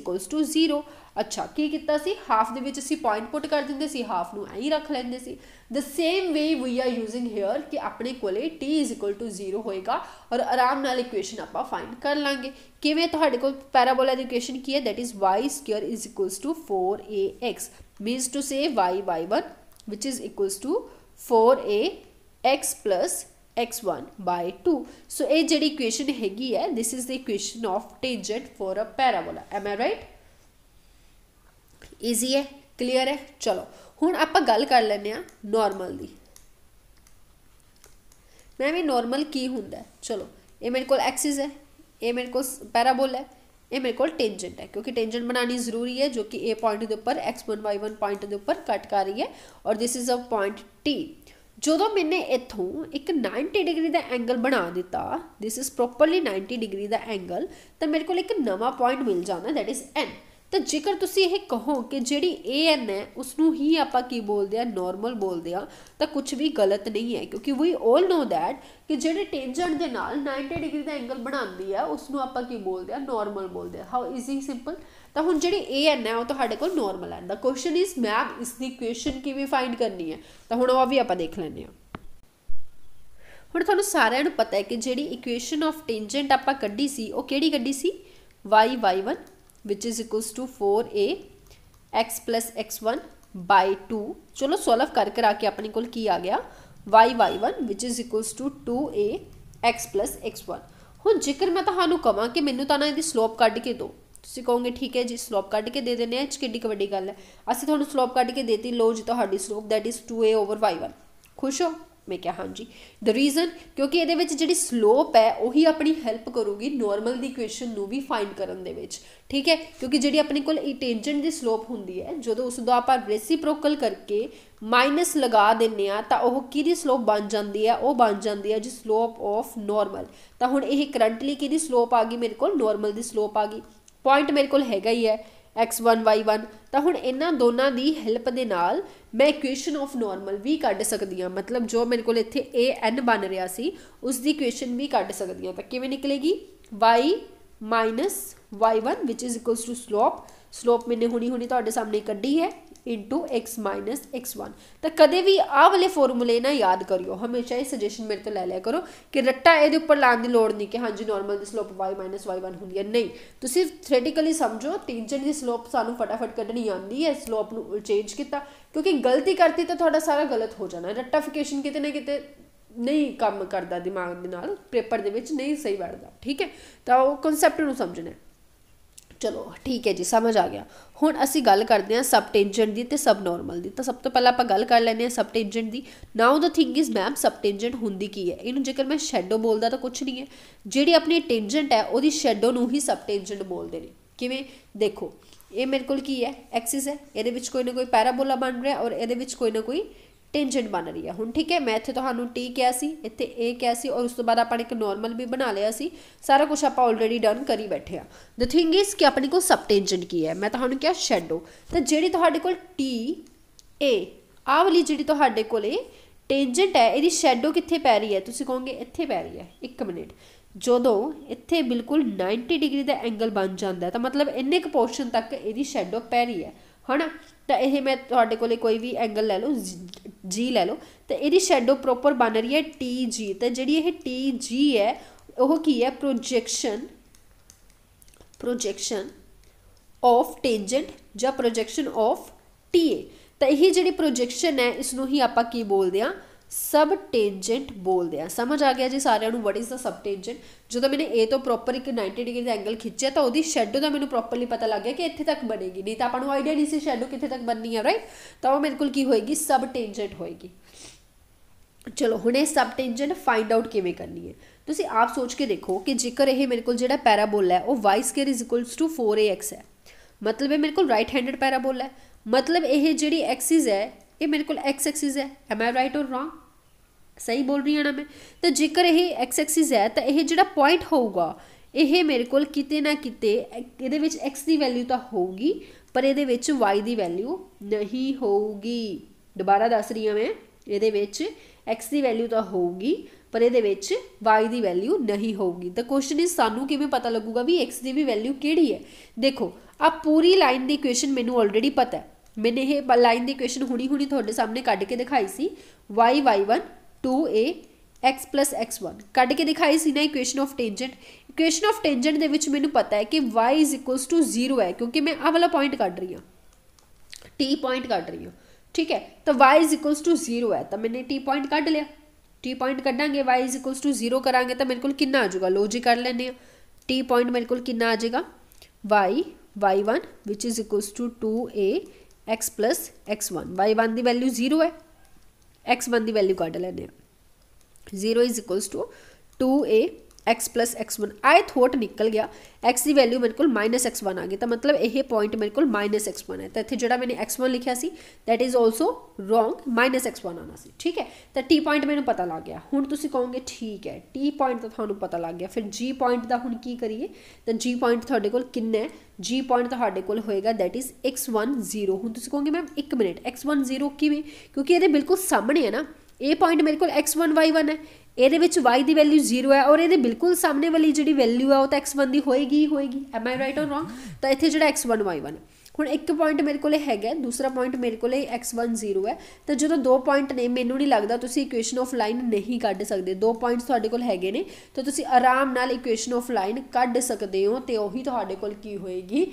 ਅੱਛਾ ਕੀ ਕੀਤਾ ਸੀ ਹਾਫ ਦੇ ਵਿੱਚ ਅਸੀਂ ਪੁਆਇੰਟ ਪੁੱਟ ਕਰ ਦਿੰਦੇ ਸੀ ਹਾਫ ਨੂੰ ਐਂ ਹੀ ਰੱਖ ਲੈਂਦੇ ਸੀ the same way we are using here ਕਿ ਆਪਣੇ ਕੋਲੇ t 0 ਹੋਏਗਾ ਔਰ ਆਰਾਮ ਨਾਲ ਇਕੁਏਸ਼ਨ ਆਪਾਂ ਫਾਈਂਡ ਕਰ ਲਾਂਗੇ ਕਿਵੇਂ ਤੁਹਾਡੇ ਕੋਲ ਪੈਰਾਬੋਲਾ ਦੀ ਇਕੁਏਸ਼ਨ ਕੀ ਹੈ that is y² 4ax means to say y 1 which is equals to four A X plus X one by two so ये जी इक्ुएशन हैगी है this is the equation of tangent for a parabola am I right easy है clear है चलो हूँ आप गल कर लें नॉर्मल की मैं भी नॉर्मल की होंगे चलो ये मेरे को एक्सिस है ये मेरे को पैराबोला है ਇਹ ਮੇਰੇ ਕੋਲ ਟੈਂਜੈਂਟ ਹੈ ਕਿਉਂਕਿ ਟੈਂਜੈਂਟ ਬਣਾਣੀ ਜ਼ਰੂਰੀ ਹੈ ਜੋ ਕਿ A ਪੁਆਇੰਟ ਦੇ ਉੱਪਰ x1 y1 ਪੁਆਇੰਟ ਦੇ ਉੱਪਰ ਕੱਟ ਕਰ ਰਹੀ ਹੈ ਔਰ this is a point T ਜਦੋਂ ਮੈਨੇ ਇੱਥੋਂ ਇੱਕ 90 ਡਿਗਰੀ ਦਾ ਐਂਗਲ ਬਣਾ ਦਿੱਤਾ this is properly 90 ਡਿਗਰੀ ਦਾ ਐਂਗਲ ਤਾਂ ਮੇਰੇ ਕੋਲ ਇੱਕ ਨਵਾਂ ਪੁਆਇੰਟ ਮਿਲ ਜਾਣਾ that is n ਤਾਂ ਜੇਕਰ ਤੁਸੀਂ ਇਹ ਕਹੋ ਕਿ ਜਿਹੜੀ AN ਹੈ ਉਸ ਨੂੰ ਹੀ ਆਪਾਂ ਕੀ ਬੋਲਦੇ ਆ ਨਾਰਮਲ ਬੋਲਦੇ ਆ ਤਾਂ ਕੁਝ ਵੀ ਗਲਤ ਨਹੀਂ ਹੈ ਕਿਉਂਕਿ ਵੀ ਆਲ نو ਥੈਟ ਕਿ ਜਿਹੜੇ ਟੈਂਜੈਂਟ ਦੇ ਨਾਲ 90 ਡਿਗਰੀ ਦਾ ਐਂਗਲ ਬਣਾਉਂਦੀ ਆ ਉਸ ਨੂੰ ਆਪਾਂ ਕੀ ਬੋਲਦੇ ਆ ਨਾਰਮਲ ਬੋਲਦੇ ਆ ਹਾਊ ਇਜ਼ੀ ਸਿੰਪਲ ਤਾਂ ਹੁਣ ਜਿਹੜੀ AN ਹੈ ਉਹ ਤੁਹਾਡੇ ਕੋਲ ਨਾਰਮਲ ਹੈ ਦਾ ਕੁਐਸਚਨ ਇਜ਼ ਮੈਮ ਇਸ ਦੀ ਇਕੁਏਸ਼ਨ ਕਿਵੇਂ ਫਾਈਂਡ ਕਰਨੀ ਹੈ ਤਾਂ ਹੁਣ ਉਹ ਵੀ ਆਪਾਂ ਦੇਖ ਲੈਂਦੇ ਆ ਹੁਣ ਤੁਹਾਨੂੰ ਸਾਰਿਆਂ ਨੂੰ ਪਤਾ ਹੈ ਕਿ ਜਿਹੜੀ ਇਕੁਏਸ਼ਨ ਆਫ ਟੈਂਜੈਂਟ ਆਪਾਂ ਕੱਢੀ ਸੀ ਉਹ ਕਿਹੜੀ ਕੱਢੀ ਸੀ y y1 which is equals to 4a x plus x1 by 2 चलो सॉल्व कर कर आके अपने को आ गया y y1 which is equals to 2a x plus x1 ਹੁਣ ਜੇਕਰ ਮੈਂ ਤੁਹਾਨੂੰ ਕਹਾਂ ਕਿ ਮੈਨੂੰ ਤਾਂ ਨਾ ਇਹਦੀ ਸਲੋਪ ਕੱਢ ਕੇ ਦਿਓ ਤੁਸੀਂ ਕਹੋਗੇ ਠੀਕ ਹੈ ਜੀ ਸਲੋਪ ਕੱਢ ਕੇ ਦੇ ਦਿੰਦੇ ਆ ਇਹ ਕਿੱਡੀ ਵੱਡੀ ਗੱਲ ਹੈ ਅਸੀਂ ਤੁਹਾਨੂੰ ਸਲੋਪ ਕੱਢ ਕੇ ਦੇਤੀ ਲੋ ਜੀ ਤੁਹਾਡੀ slope that is 2a over y1 ਖੁਸ਼ ਹੋ ਮੈਂ ਕਿਹਾ ਹਾਂਜੀ ਦ ਰੀਜ਼ਨ ਕਿਉਂਕਿ ਇਹਦੇ ਵਿੱਚ ਜਿਹੜੀ ਸਲੋਪ ਹੈ ਉਹੀ ਆਪਣੀ ਹੈਲਪ ਕਰੂਗੀ ਨਾਰਮਲ ਦੀ ਇਕੁਏਸ਼ਨ ਨੂੰ ਵੀ ਫਾਈਂਡ ਕਰਨ ਦੇ ਵਿੱਚ ਠੀਕ ਹੈ ਕਿਉਂਕਿ ਜਿਹੜੀ ਆਪਣੇ ਕੋਲ ਟੈਂਜੈਂਟ ਦੀ ਸਲੋਪ ਹੁੰਦੀ ਹੈ ਜਦੋਂ ਉਸ ਦਾ ਆਪਾਂ ਰੈਸੀਪ੍ਰੋਕਲ ਕਰਕੇ ਮਾਈਨਸ ਲਗਾ ਦਿੰਨੇ ਆ ਤਾਂ ਉਹ ਕਿਹਦੀ ਸਲੋਪ ਬਣ ਜਾਂਦੀ ਹੈ ਉਹ ਬਣ ਜਾਂਦੀ ਹੈ ਜੀ ਸਲੋਪ ਆਫ ਨਾਰਮਲ ਤਾਂ ਹੁਣ ਇਹ ਕਰੰਟਲੀ ਕਿਹਦੀ ਸਲੋਪ ਆ ਗਈ ਮੇਰੇ ਕੋਲ ਨਾਰਮਲ ਦੀ ਸਲੋਪ ਆ ਗਈ ਪੁਆਇੰਟ ਮੇਰੇ ਕੋਲ ਹੈਗਾ ਹੀ ਹੈ x1 y1 ਤਾਂ ਹੁਣ ਇਹਨਾਂ ਦੋਨਾਂ ਦੀ ਹੈਲਪ ਦੇ ਨਾਲ ਮੈਂ ਇਕੁਏਸ਼ਨ ਆਫ ਨਾਰਮਲ ਵੀ ਕੱਢ ਸਕਦੀ ਹਾਂ ਮਤਲਬ ਜੋ ਮੇਰੇ ਕੋਲ ਇੱਥੇ a n ਬਣ ਰਿਹਾ ਸੀ ਉਸ ਦੀ ਇਕੁਏਸ਼ਨ ਵੀ ਕੱਢ ਸਕਦੀ ਹਾਂ ਤਾਂ ਕਿਵੇਂ ਨਿਕਲੇਗੀ y y1 which is equals to slope slope ਮੈਨੇ ਹੁਣੀ ਹੁਣੀ ਤੁਹਾਡੇ ਸਾਹਮਣੇ ਕੱਢੀ ਹੈ x x1 ਤਾਂ ਕਦੇ ਵੀ ਆਹ ਵਾਲੇ ਫਾਰਮੂਲੇ ਨਾ ਯਾਦ ਕਰਿਓ ਹਮੇਸ਼ਾ ਇਹ ਸਜੈਸ਼ਨ ਮੇਰੇ ਤੋਂ ਲੈ ਲਿਆ ਕਰੋ ਕਿ ਰੱਟਾ ਇਹਦੇ ਉੱਪਰ ਲਾਣ ਦੀ ਲੋੜ ਨਹੀਂ ਕਿ ਹਾਂਜੀ ਨਾਰਮਲ ਦੀ ਸਲੋਪ y y1 ਹੁੰਦੀ ਹੈ ਨਹੀਂ ਤੁਸੀਂ ਥਿਓਰੀਟਿਕਲੀ ਸਮਝੋ ਟੈਂਜੈਂਟ ਦੀ ਸਲੋਪ ਸਾਨੂੰ ਫਟਾਫਟ ਕੱਢਣੀ ਆਉਂਦੀ ਹੈ ਸਲੋਪ ਨੂੰ ਚੇਂਜ ਕੀਤਾ ਕਿਉਂਕਿ ਗਲਤੀ ਕਰਤੀ ਤਾਂ ਤੁਹਾਡਾ ਸਾਰਾ ਗਲਤ ਹੋ ਜਾਣਾ ਰੱਟਾਫਿਕੇਸ਼ਨ ਕਿਤੇ ਨਾ ਕਿਤੇ ਨਹੀਂ ਕੰਮ ਕਰਦਾ ਦਿਮਾਗ ਦੇ ਨਾਲ ਪੇਪਰ ਦੇ ਵਿੱਚ ਨਹੀਂ ਸਹੀ ਵੜਦਾ ਠੀਕ ਹੈ ਤਾਂ ਉਹ ਕਨਸੈਪਟ ਨੂੰ ਸਮਝਣਾ ਚਲੋ ਠੀਕ ਹੈ ਜੀ ਸਮਝ ਆ ਗਿਆ ਹੁਣ ਅਸੀਂ ਗੱਲ ਕਰਦੇ ਹਾਂ ਸਬਟੈਂਜੈਂਟ ਦੀ ਤੇ ਨਾਰਮਲ ਦੀ ਤਾਂ ਸਭ ਤੋਂ ਪਹਿਲਾਂ ਆਪਾਂ ਗੱਲ ਕਰ ਲੈਂਦੇ ਹਾਂ ਸਬਟੈਂਜੈਂਟ ਦੀ now the thing is ma'am subtangent ਹੁੰਦੀ ਕੀ ਹੈ ਇਹਨੂੰ ਜੇਕਰ ਮੈਂ ਸ਼ੈਡੋ ਬੋਲਦਾ ਤਾਂ ਕੁਝ ਨਹੀਂ ਹੈ ਜਿਹੜੀ ਆਪਣੀ ਟੈਂਜੈਂਟ ਹੈ ਉਹਦੀ ਸ਼ੈਡੋ ਨੂੰ ਹੀ ਸਬਟੈਂਜੈਂਟ ਬੋਲਦੇ ਨੇ ਕਿਵੇਂ ਦੇਖੋ ਇਹ ਮੇਰੇ ਕੋਲ ਕੀ ਹੈ ਐਕਸਿਸ ਹੈ ਇਹਦੇ ਵਿੱਚ ਕੋਈ ਨਾ ਕੋਈ ਪੈਰਾਬੋਲਾ ਬਣ ਰਿਹਾ ਔਰ ਇਹਦੇ ਵਿੱਚ ਕੋਈ ਨਾ ਕੋਈ ਟੈਂਜੈਂਟ ਬਣ ਰਹੀ ਹੈ ਹੁਣ ਠੀਕ ਹੈ ਮੈਂ ਇੱਥੇ ਤੁਹਾਨੂੰ ਟੀ ਕਿਹਾ ਸੀ ਇੱਥੇ ਏ ਕਿਹਾ ਸੀ ਔਰ ਉਸ ਤੋਂ ਬਾਅਦ ਆਪਾਂ ਇੱਕ ਨਾਰਮਲ ਵੀ ਬਣਾ ਲਿਆ ਸੀ ਸਾਰਾ ਕੁਝ ਆਪਾਂ ਆਲਰੇਡੀ ਡਨ ਕਰੀ ਬੈਠੇ ਆ ਦ ਥਿੰਗ ਇਜ਼ ਕਿ ਆਪਣੇ ਕੋਲ ਸਬ ਟੈਂਜੈਂਟ ਕੀ ਹੈ ਮੈਂ ਤੁਹਾਨੂੰ ਕਿਹਾ ਸ਼ੈਡੋ ਤਾਂ ਜਿਹੜੀ ਤੁਹਾਡੇ ਕੋਲ ਟੀ ਏ ਆ ਵਾਲੀ ਜਿਹੜੀ ਤੁਹਾਡੇ ਕੋਲੇ ਟੈਂਜੈਂਟ ਹੈ ਇਹਦੀ ਸ਼ੈਡੋ ਕਿੱਥੇ ਪੈ ਰਹੀ ਹੈ ਤੁਸੀਂ ਕਹੋਗੇ ਇੱਥੇ ਪੈ ਰਹੀ ਹੈ 1 ਮਿੰਟ ਜਦੋਂ ਇੱਥੇ ਬਿਲਕੁਲ 90 ਡਿਗਰੀ ਦਾ ਐਂਗਲ ਬਣ ਜਾਂਦਾ ਤਾਂ ਮਤਲਬ ਇੰਨੇ ਕੁ ਪੋਰਸ਼ਨ ਤੱਕ ਇਹਦੀ ਸ਼ੈਡੋ ਪੈ ਰਹੀ ਹੈ ਹਨਾ ਤਾਂ ਇਹ ਮੈਂ ਤੁਹਾਡੇ ਕੋਲੇ ਕੋਈ ਵੀ ਐਂਗਲ ਲੈ ਲਓ ਜੀ ਲੈ ਲਓ ਤੇ ਇਹਦੀ ਸ਼ੈਡੋ ਪ੍ਰੋਪਰ ਬਣ ਰਹੀ ਹੈ TG ਤੇ ਜਿਹੜੀ ਇਹ TG ਹੈ ਉਹ ਕੀ ਹੈ ਪ੍ਰੋਜੈਕਸ਼ਨ ਪ੍ਰੋਜੈਕਸ਼ਨ ਆਫ ਟੈਂਜੈਂਟ ਜਾਂ ਪ੍ਰੋਜੈਕਸ਼ਨ ਆਫ TA ਤਾਂ ਇਹ ਜਿਹੜੀ ਪ੍ਰੋਜੈਕਸ਼ਨ ਹੈ ਇਸ ਨੂੰ ਹੀ ਆਪਾਂ ਕੀ ਬੋਲਦੇ ਆ ਸਬ ਟੈਂਜੈਂਟ ਬੋਲਦੇ ਆ ਸਮਝ ਆ ਗਿਆ ਜੀ ਸਾਰਿਆਂ ਨੂੰ what is the sub tangent ਜਦੋਂ ਮੈਨੇ ਇਹ ਤੋਂ ਪ੍ਰੋਪਰ ਇੱਕ 90 ਡਿਗਰੀ ਦਾ ਐਂਗਲ ਖਿੱਚਿਆ ਤਾਂ ਉਹਦੀ ਸ਼ੈਡੋ ਦਾ ਮੈਨੂੰ ਪ੍ਰੋਪਰਲੀ ਪਤਾ ਲੱਗ ਗਿਆ ਕਿ ਇੱਥੇ ਤੱਕ ਬਣੇਗੀ ਨਹੀਂ ਤਾਂ ਆਪਾਂ ਨੂੰ ਆਈਡੀਆ ਨਹੀਂ ਸੀ ਸ਼ੈਡੋ ਕਿੱਥੇ ਤੱਕ ਬਣਨੀ ਆ ਰਾਈਟ ਤਾਂ ਉਹ ਮੇਰੇ ਕੋਲ ਕੀ ਹੋਏਗੀ ਸਬ ਟੈਂਜੈਂਟ ਹੋਏਗੀ ਚਲੋ ਹੁਣ ਇਹ ਸਬ ਟੈਂਜੈਂਟ ਫਾਈਂਡ ਆਊਟ ਕਿਵੇਂ ਕਰਨੀ ਹੈ ਤੁਸੀਂ ਆਪ ਸੋਚ ਕੇ ਦੇਖੋ ਕਿ ਜੇਕਰ ਇਹ ਮੇਰੇ ਕੋਲ ਜਿਹੜਾ ਪੈਰਾਬੋਲਾ ਹੈ ਉਹ y² 4ax ਹੈ ਮਤਲਬ ਇਹ ਮੇਰੇ ਕੋਲ ਰਾਈਟ ਹੈਂਡਡ ਪੈਰਾਬੋਲਾ ਹੈ ਮਤਲਬ ਇਹ ਜਿਹੜੀ ਐਕਸਿਸ ਹੈ ਇਹ ਮੇਰੇ ਕੋਲ x ਐਕਸਿਸ ਹੈ am I right or wrong ਸਹੀ ਬੋਲ ਰਹੀ ਹਾਂ ਨਾ ਮੈਂ ਤਾਂ ਜੇਕਰ ਇਹ ਐਕਸ ਐਕਸਿਸ ਹੈ ਤਾਂ ਇਹ ਜਿਹੜਾ ਪੁਆਇੰਟ ਹੋਊਗਾ ਇਹ ਮੇਰੇ ਕੋਲ ਕਿਤੇ ਨਾ ਕਿਤੇ ਇਹਦੇ ਵਿੱਚ x ਦੀ ਵੈਲਿਊ ਤਾਂ ਹੋਊਗੀ ਪਰ ਇਹਦੇ ਵਿੱਚ y ਦੀ ਵੈਲਿਊ ਨਹੀਂ ਹੋਊਗੀ ਦੁਬਾਰਾ ਦੱਸ ਰਹੀ ਹਾਂ ਮੈਂ ਇਹਦੇ ਵਿੱਚ x ਦੀ ਵੈਲਿਊ ਤਾਂ ਹੋਊਗੀ ਪਰ ਇਹਦੇ ਵਿੱਚ y ਦੀ ਵੈਲਿਊ ਨਹੀਂ ਹੋਊਗੀ ਤਾਂ ਕੁਐਸਚਨ ਇਸ ਸਾਨੂੰ ਕਿਵੇਂ ਪਤਾ ਲੱਗੂਗਾ ਵੀ x ਦੀ ਵੀ ਵੈਲਿਊ ਕਿਹੜੀ ਹੈ ਦੇਖੋ ਆ ਪੂਰੀ ਲਾਈਨ ਦੀ ਇਕੁਏਸ਼ਨ ਮੈਨੂੰ ਆਲਰੇਡੀ ਪਤਾ ਹੈ ਮੈਨੇ ਇਹ ਲਾਈਨ ਦੀ ਇਕੁਏਸ਼ਨ ਹੁਣੀ ਹੁਣੀ ਤੁਹਾਡੇ ਸਾਹਮਣੇ ਕੱਢ ਕੇ ਦਿਖਾਈ ਸੀ y y1 two A X X plus one cut के दिखाई सी ना ਸੀ of tangent of of tangent के मैं पता है कि वाई इज ਕਿ टू जीरो है क्योंकि मैं आह वाला पॉइंट कट रही हूँ टी पॉइंट कट रही हूँ ठीक है तो Y is equals to zero है तो मैंने टी पॉइंट कट लिया टी पॉइंट क्डा Y is equals to zero करा तो मेरे को कि आजगा लो जी कर लें टी पॉइंट मेरे को कि आ जाएगा Y Y one which is equals to two A X plus X one Y one की वैल्यू जीरो है x1 ਦੀ ਵੈਲਿਊ ਕੱਢ ਲੈਣੇ ਆ 0 2a x x1 I thought ਨਿਕਲ ਗਿਆ x ਦੀ ਵੈਲਿਊ ਮੇਰੇ ਕੋਲ -x1 ਆ ਗਈ ਤਾਂ ਮਤਲਬ ਇਹ ਪੁਆਇੰਟ ਮੇਰੇ ਕੋਲ -x1 ਹੈ ਤਾਂ ਇੱਥੇ ਜਿਹੜਾ ਮੈਨੇ x1 ਲਿਖਿਆ ਸੀ that is also wrong -x1 ਆਣਾ ਸੀ ਠੀਕ ਹੈ ਤਾਂ t ਪੁਆਇੰਟ ਮੈਨੂੰ ਪਤਾ ਲੱਗ ਗਿਆ ਹੁਣ ਤੁਸੀਂ ਕਹੋਗੇ ਠੀਕ ਹੈ t ਪੁਆਇੰਟ ਤਾਂ ਤੁਹਾਨੂੰ ਪਤਾ ਲੱਗ ਗਿਆ ਫਿਰ g ਪੁਆਇੰਟ ਦਾ ਹੁਣ ਕੀ ਕਰੀਏ ਤਾਂ g ਪੁਆਇੰਟ ਤੁਹਾਡੇ ਕੋਲ ਕਿੰਨਾ ਹੈ g ਪੁਆਇੰਟ ਤੁਹਾਡੇ ਕੋਲ ਹੋਏਗਾ that is x1 0 ਹੁਣ ਤੁਸੀਂ ਕਹੋਗੇ ਮੈਮ 1 ਮਿੰਟ x1 0 ਕਿਵੇਂ ਕਿਉਂਕਿ ਇਹਦੇ ਬਿਲਕੁਲ ਸਾਹਮਣੇ ਹੈ ਨਾ a ਪੁਆਇੰਟ ਮੇਰੇ ਕੋਲ x1 y1 ਹੈ ਇਹਦੇ ਵਿੱਚ y ਦੀ ਵੈਲਿਊ 0 ਹੈ ਔਰ ਇਹਦੇ ਬਿਲਕੁਲ ਸਾਹਮਣੇ ਵਾਲੀ ਜਿਹੜੀ ਵੈਲਿਊ ਹੈ ਉਹ ਤਾਂ x1 ਦੀ ਹੋਏਗੀ ਹੀ ਹੋਏਗੀ am I right or wrong ਤਾਂ ਇੱਥੇ ਜਿਹੜਾ x1 y1 ਹੁਣ ਇੱਕ ਪੁਆਇੰਟ ਮੇਰੇ ਕੋਲੇ ਹੈਗਾ ਦੂਸਰਾ ਪੁਆਇੰਟ ਮੇਰੇ ਕੋਲੇ x1 0 ਹੈ ਤਾਂ ਜਦੋਂ ਦੋ ਪੁਆਇੰਟ ਨੇ ਮੈਨੂੰ ਨਹੀਂ ਲੱਗਦਾ ਤੁਸੀਂ ਇਕੁਏਸ਼ਨ ਆਫ ਲਾਈਨ ਨਹੀਂ ਕੱਢ ਸਕਦੇ ਦੋ ਪੁਆਇੰਟਸ ਤੁਹਾਡੇ ਕੋਲ ਹੈਗੇ ਨੇ ਤਾਂ ਤੁਸੀਂ ਆਰਾਮ ਨਾਲ ਇਕੁਏਸ਼ਨ ਆਫ ਲਾਈਨ ਕੱਢ ਸਕਦੇ ਹੋ ਤੇ ਉਹੀ ਤੁਹਾਡੇ ਕੋਲ ਕੀ ਹੋਏਗੀ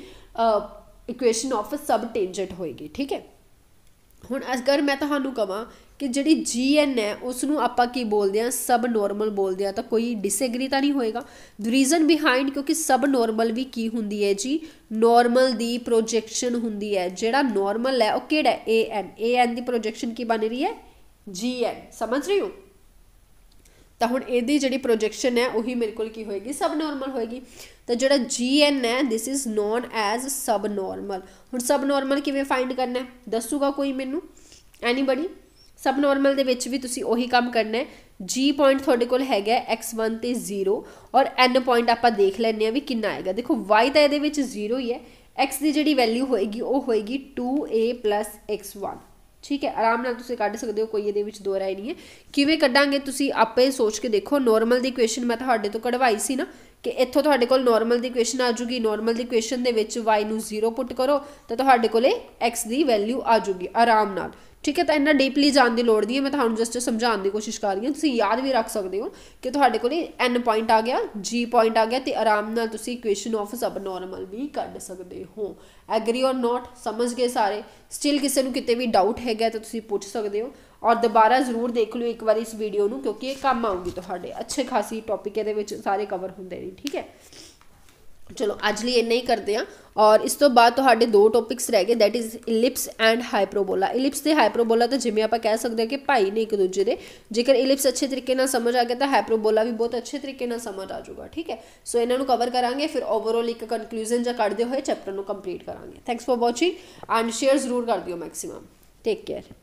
ਇਕੁਏਸ਼ਨ ਆਫ ਸਬ ਟੈਂਜੈਂਟ ਹੋਏਗੀ ਠੀਕ ਹੈ ਹੁਣ ਅਗਰ ਮੈਂ ਤੁਹਾਨੂੰ ਕਹਾਂ ਕਿ ਜਿਹੜੀ ਜੀਐਨ ਹੈ ਉਸ ਨੂੰ ਆਪਾਂ ਕੀ ਬੋਲਦੇ ਆ ਸਬ ਨੋਰਮਲ ਬੋਲਦੇ ਆ ਤਾਂ ਕੋਈ ਡਿਸਐਗਰੀ ਤਾਂ ਨਹੀਂ ਹੋਏਗਾ ਰੀਜ਼ਨ ਬਿਹਾਈਂਡ ਕਿਉਂਕਿ ਸਬ ਨੋਰਮਲ ਵੀ ਕੀ ਹੁੰਦੀ ਹੈ ਜੀ ਨੋਰਮਲ ਦੀ ਪ੍ਰੋਜੈਕਸ਼ਨ ਹੁੰਦੀ ਹੈ ਜਿਹੜਾ ਨੋਰਮਲ ਹੈ ਉਹ ਕਿਹੜਾ ਐਨ ਐਨ ਦੀ ਪ੍ਰੋਜੈਕਸ਼ਨ ਕੀ ਬਣ ਰਹੀ ਹੈ ਜੀਐਨ ਸਮਝ ਰਹੀ ਹੋ ਤਾਂ ਹੁਣ ਇਹਦੀ ਜਿਹੜੀ ਪ੍ਰੋਜੈਕਸ਼ਨ ਹੈ ਉਹੀ ਮੇਰੇ ਕੋਲ ਕੀ ਹੋਏਗੀ ਸਬ ਨਾਰਮਲ ਹੋਏਗੀ ਤਾਂ ਜਿਹੜਾ ਜੀਐਨ ਹੈ this is known as sub normal ਹੁਣ ਸਬ ਨਾਰਮਲ ਕਿਵੇਂ ਫਾਈਂਡ ਕਰਨਾ ਹੈ ਦੱਸੂਗਾ ਕੋਈ ਮੈਨੂੰ ਐਨੀਬਾਡੀ ਸਬ ਨਾਰਮਲ ਦੇ ਵਿੱਚ ਵੀ ਤੁਸੀਂ ਉਹੀ ਕੰਮ ਕਰਨਾ ਹੈ g ਪੁਆਇੰਟ ਤੁਹਾਡੇ ਕੋਲ ਹੈਗਾ x1 ਤੇ 0 ਔਰ n ਪੁਆਇੰਟ ਆਪਾਂ ਦੇਖ ਲੈਣੇ ਆ ਵੀ ਕਿੰਨਾ ਆਏਗਾ ਦੇਖੋ y ਤਾਂ ਇਹਦੇ ਵਿੱਚ 0 ਹੀ ਹੈ x ਦੀ ਜਿਹੜੀ ਵੈਲਿਊ ਹੋਏਗੀ ਉਹ ਹੋਏਗੀ 2a x1 ਠੀਕ ਹੈ ਆਰਾਮ ਨਾਲ ਤੁਸੀਂ ਕੱਢ ਸਕਦੇ ਹੋ ਕੋਈ ਇਹਦੇ ਵਿੱਚ ਦੋ ਰਾਏ ਨਹੀਂ ਹੈ ਕਿਵੇਂ ਕੱਢਾਂਗੇ ਤੁਸੀਂ ਆਪੇ ਸੋਚ ਕੇ ਦੇਖੋ ਨਾਰਮਲ ਦੀ ਇਕੁਏਸ਼ਨ ਮੈਂ ਤੁਹਾਡੇ ਤੋਂ ਕਢਵਾਈ ਸੀ ਨਾ ਕਿ ਇੱਥੋਂ ਤੁਹਾਡੇ ਕੋਲ ਨਾਰਮਲ ਦੀ ਇਕੁਏਸ਼ਨ ਆ ਜੂਗੀ ਨਾਰਮਲ ਦੀ ਇਕੁਏਸ਼ਨ ਦੇ ਵਿੱਚ y ਨੂੰ 0 ਪੁੱਟ ਕਰੋ ਤਾਂ ਤੁਹਾਡੇ ਕੋਲੇ x ਦੀ ਵੈਲਿਊ ਆ ਜੂਗੀ ਆਰਾਮ ਨਾਲ ਠੀਕ ਹੈ ਤਾਂ ਇੰਨਾ ਡੀਪਲੀ ਜਾਣ ਦੀ ਲੋੜ ਨਹੀਂ ਹੈ ਮੈਂ ਤੁਹਾਨੂੰ ਜਸਟ ਸਮਝਾਉਣ ਦੀ ਕੋਸ਼ਿਸ਼ ਕਰ ਰਹੀ ਹਾਂ ਤੁਸੀਂ ਯਾਦ ਵੀ ਰੱਖ ਸਕਦੇ ਹੋ ਕਿ ਤੁਹਾਡੇ ਕੋਲ ਐਨ ਪੁਆਇੰਟ ਆ ਗਿਆ ਜੀ ਪੁਆਇੰਟ ਆ ਗਿਆ ਤੇ ਆਰਾਮ ਨਾਲ ਤੁਸੀਂ ਇਕੁਏਸ਼ਨ ਆਫ ਸਬਨੋਰਮਲ ਵੀ ਕੱਢ ਸਕਦੇ ਹੋ ਐਗਰੀ অর ਨਾਟ ਸਮਝ ਗਏ ਸਾਰੇ ਸਟਿਲ ਕਿਸੇ ਨੂੰ ਕਿਤੇ ਵੀ ਡਾਊਟ ਹੈਗਾ ਤਾਂ ਤੁਸੀਂ ਪੁੱਛ ਸਕਦੇ ਹੋ ਔਰ ਦੁਬਾਰਾ ਜ਼ਰੂਰ ਦੇਖ ਲਿਓ ਇੱਕ ਵਾਰ ਇਸ ਵੀਡੀਓ ਨੂੰ ਕਿਉਂਕਿ ਇਹ ਕੰਮ ਆਉਗੀ ਤੁਹਾਡੇ ਅੱਛੇ ਖਾਸੀ ਟੌਪਿਕ ਇਹਦੇ ਵਿੱਚ ਸਾਰੇ ਕਵਰ ਹੁੰਦੇ ਨੇ ਠੀਕ ਹੈ ਚਲੋ ਅੱਜ ਲਈ ਇੰਨਾ ਹੀ ਕਰਦੇ ਆ ਔਰ ਇਸ ਤੋਂ ਬਾਅਦ ਤੁਹਾਡੇ ਦੋ ਟੌਪਿਕਸ ਰਹਿ ਗਏ that is ellipse and hyperbola ellipse ਤੇ ਹਾਈਪਰਬੋਲਾ ਤਾਂ ਜਿਵੇਂ ਆਪਾਂ ਕਹਿ ਸਕਦੇ ਹਾਂ ਕਿ ਭਾਈ ਨੇ ਇੱਕ ਦੂਜੇ ਦੇ ਜੇਕਰ ਇਲਿਪਸ ਅੱਛੇ ਤਰੀਕੇ ਨਾਲ ਸਮਝ ਆ ਗਿਆ ਤਾਂ ਹਾਈਪਰਬੋਲਾ ਵੀ ਬਹੁਤ ਅੱਛੇ ਤਰੀਕੇ ਨਾਲ ਸਮਝ ਆ ਜਾਊਗਾ ਠੀਕ ਹੈ ਸੋ ਇਹਨਾਂ ਨੂੰ ਕਵਰ ਕਰਾਂਗੇ ਫਿਰ ਓਵਰਆਲ ਇੱਕ ਕਨਕਲੂਜਨ ਜਾਂ ਕੱਢਦੇ ਹੋਏ ਚੈਪਟਰ ਨੂੰ ਕੰਪਲੀਟ ਕਰਾਂਗੇ thanks for watching and share ਜ਼ਰੂਰ ਕਰ ਦਿਓ ਮੈਕਸਿਮਮ ਟੇਕ ਕੇਅਰ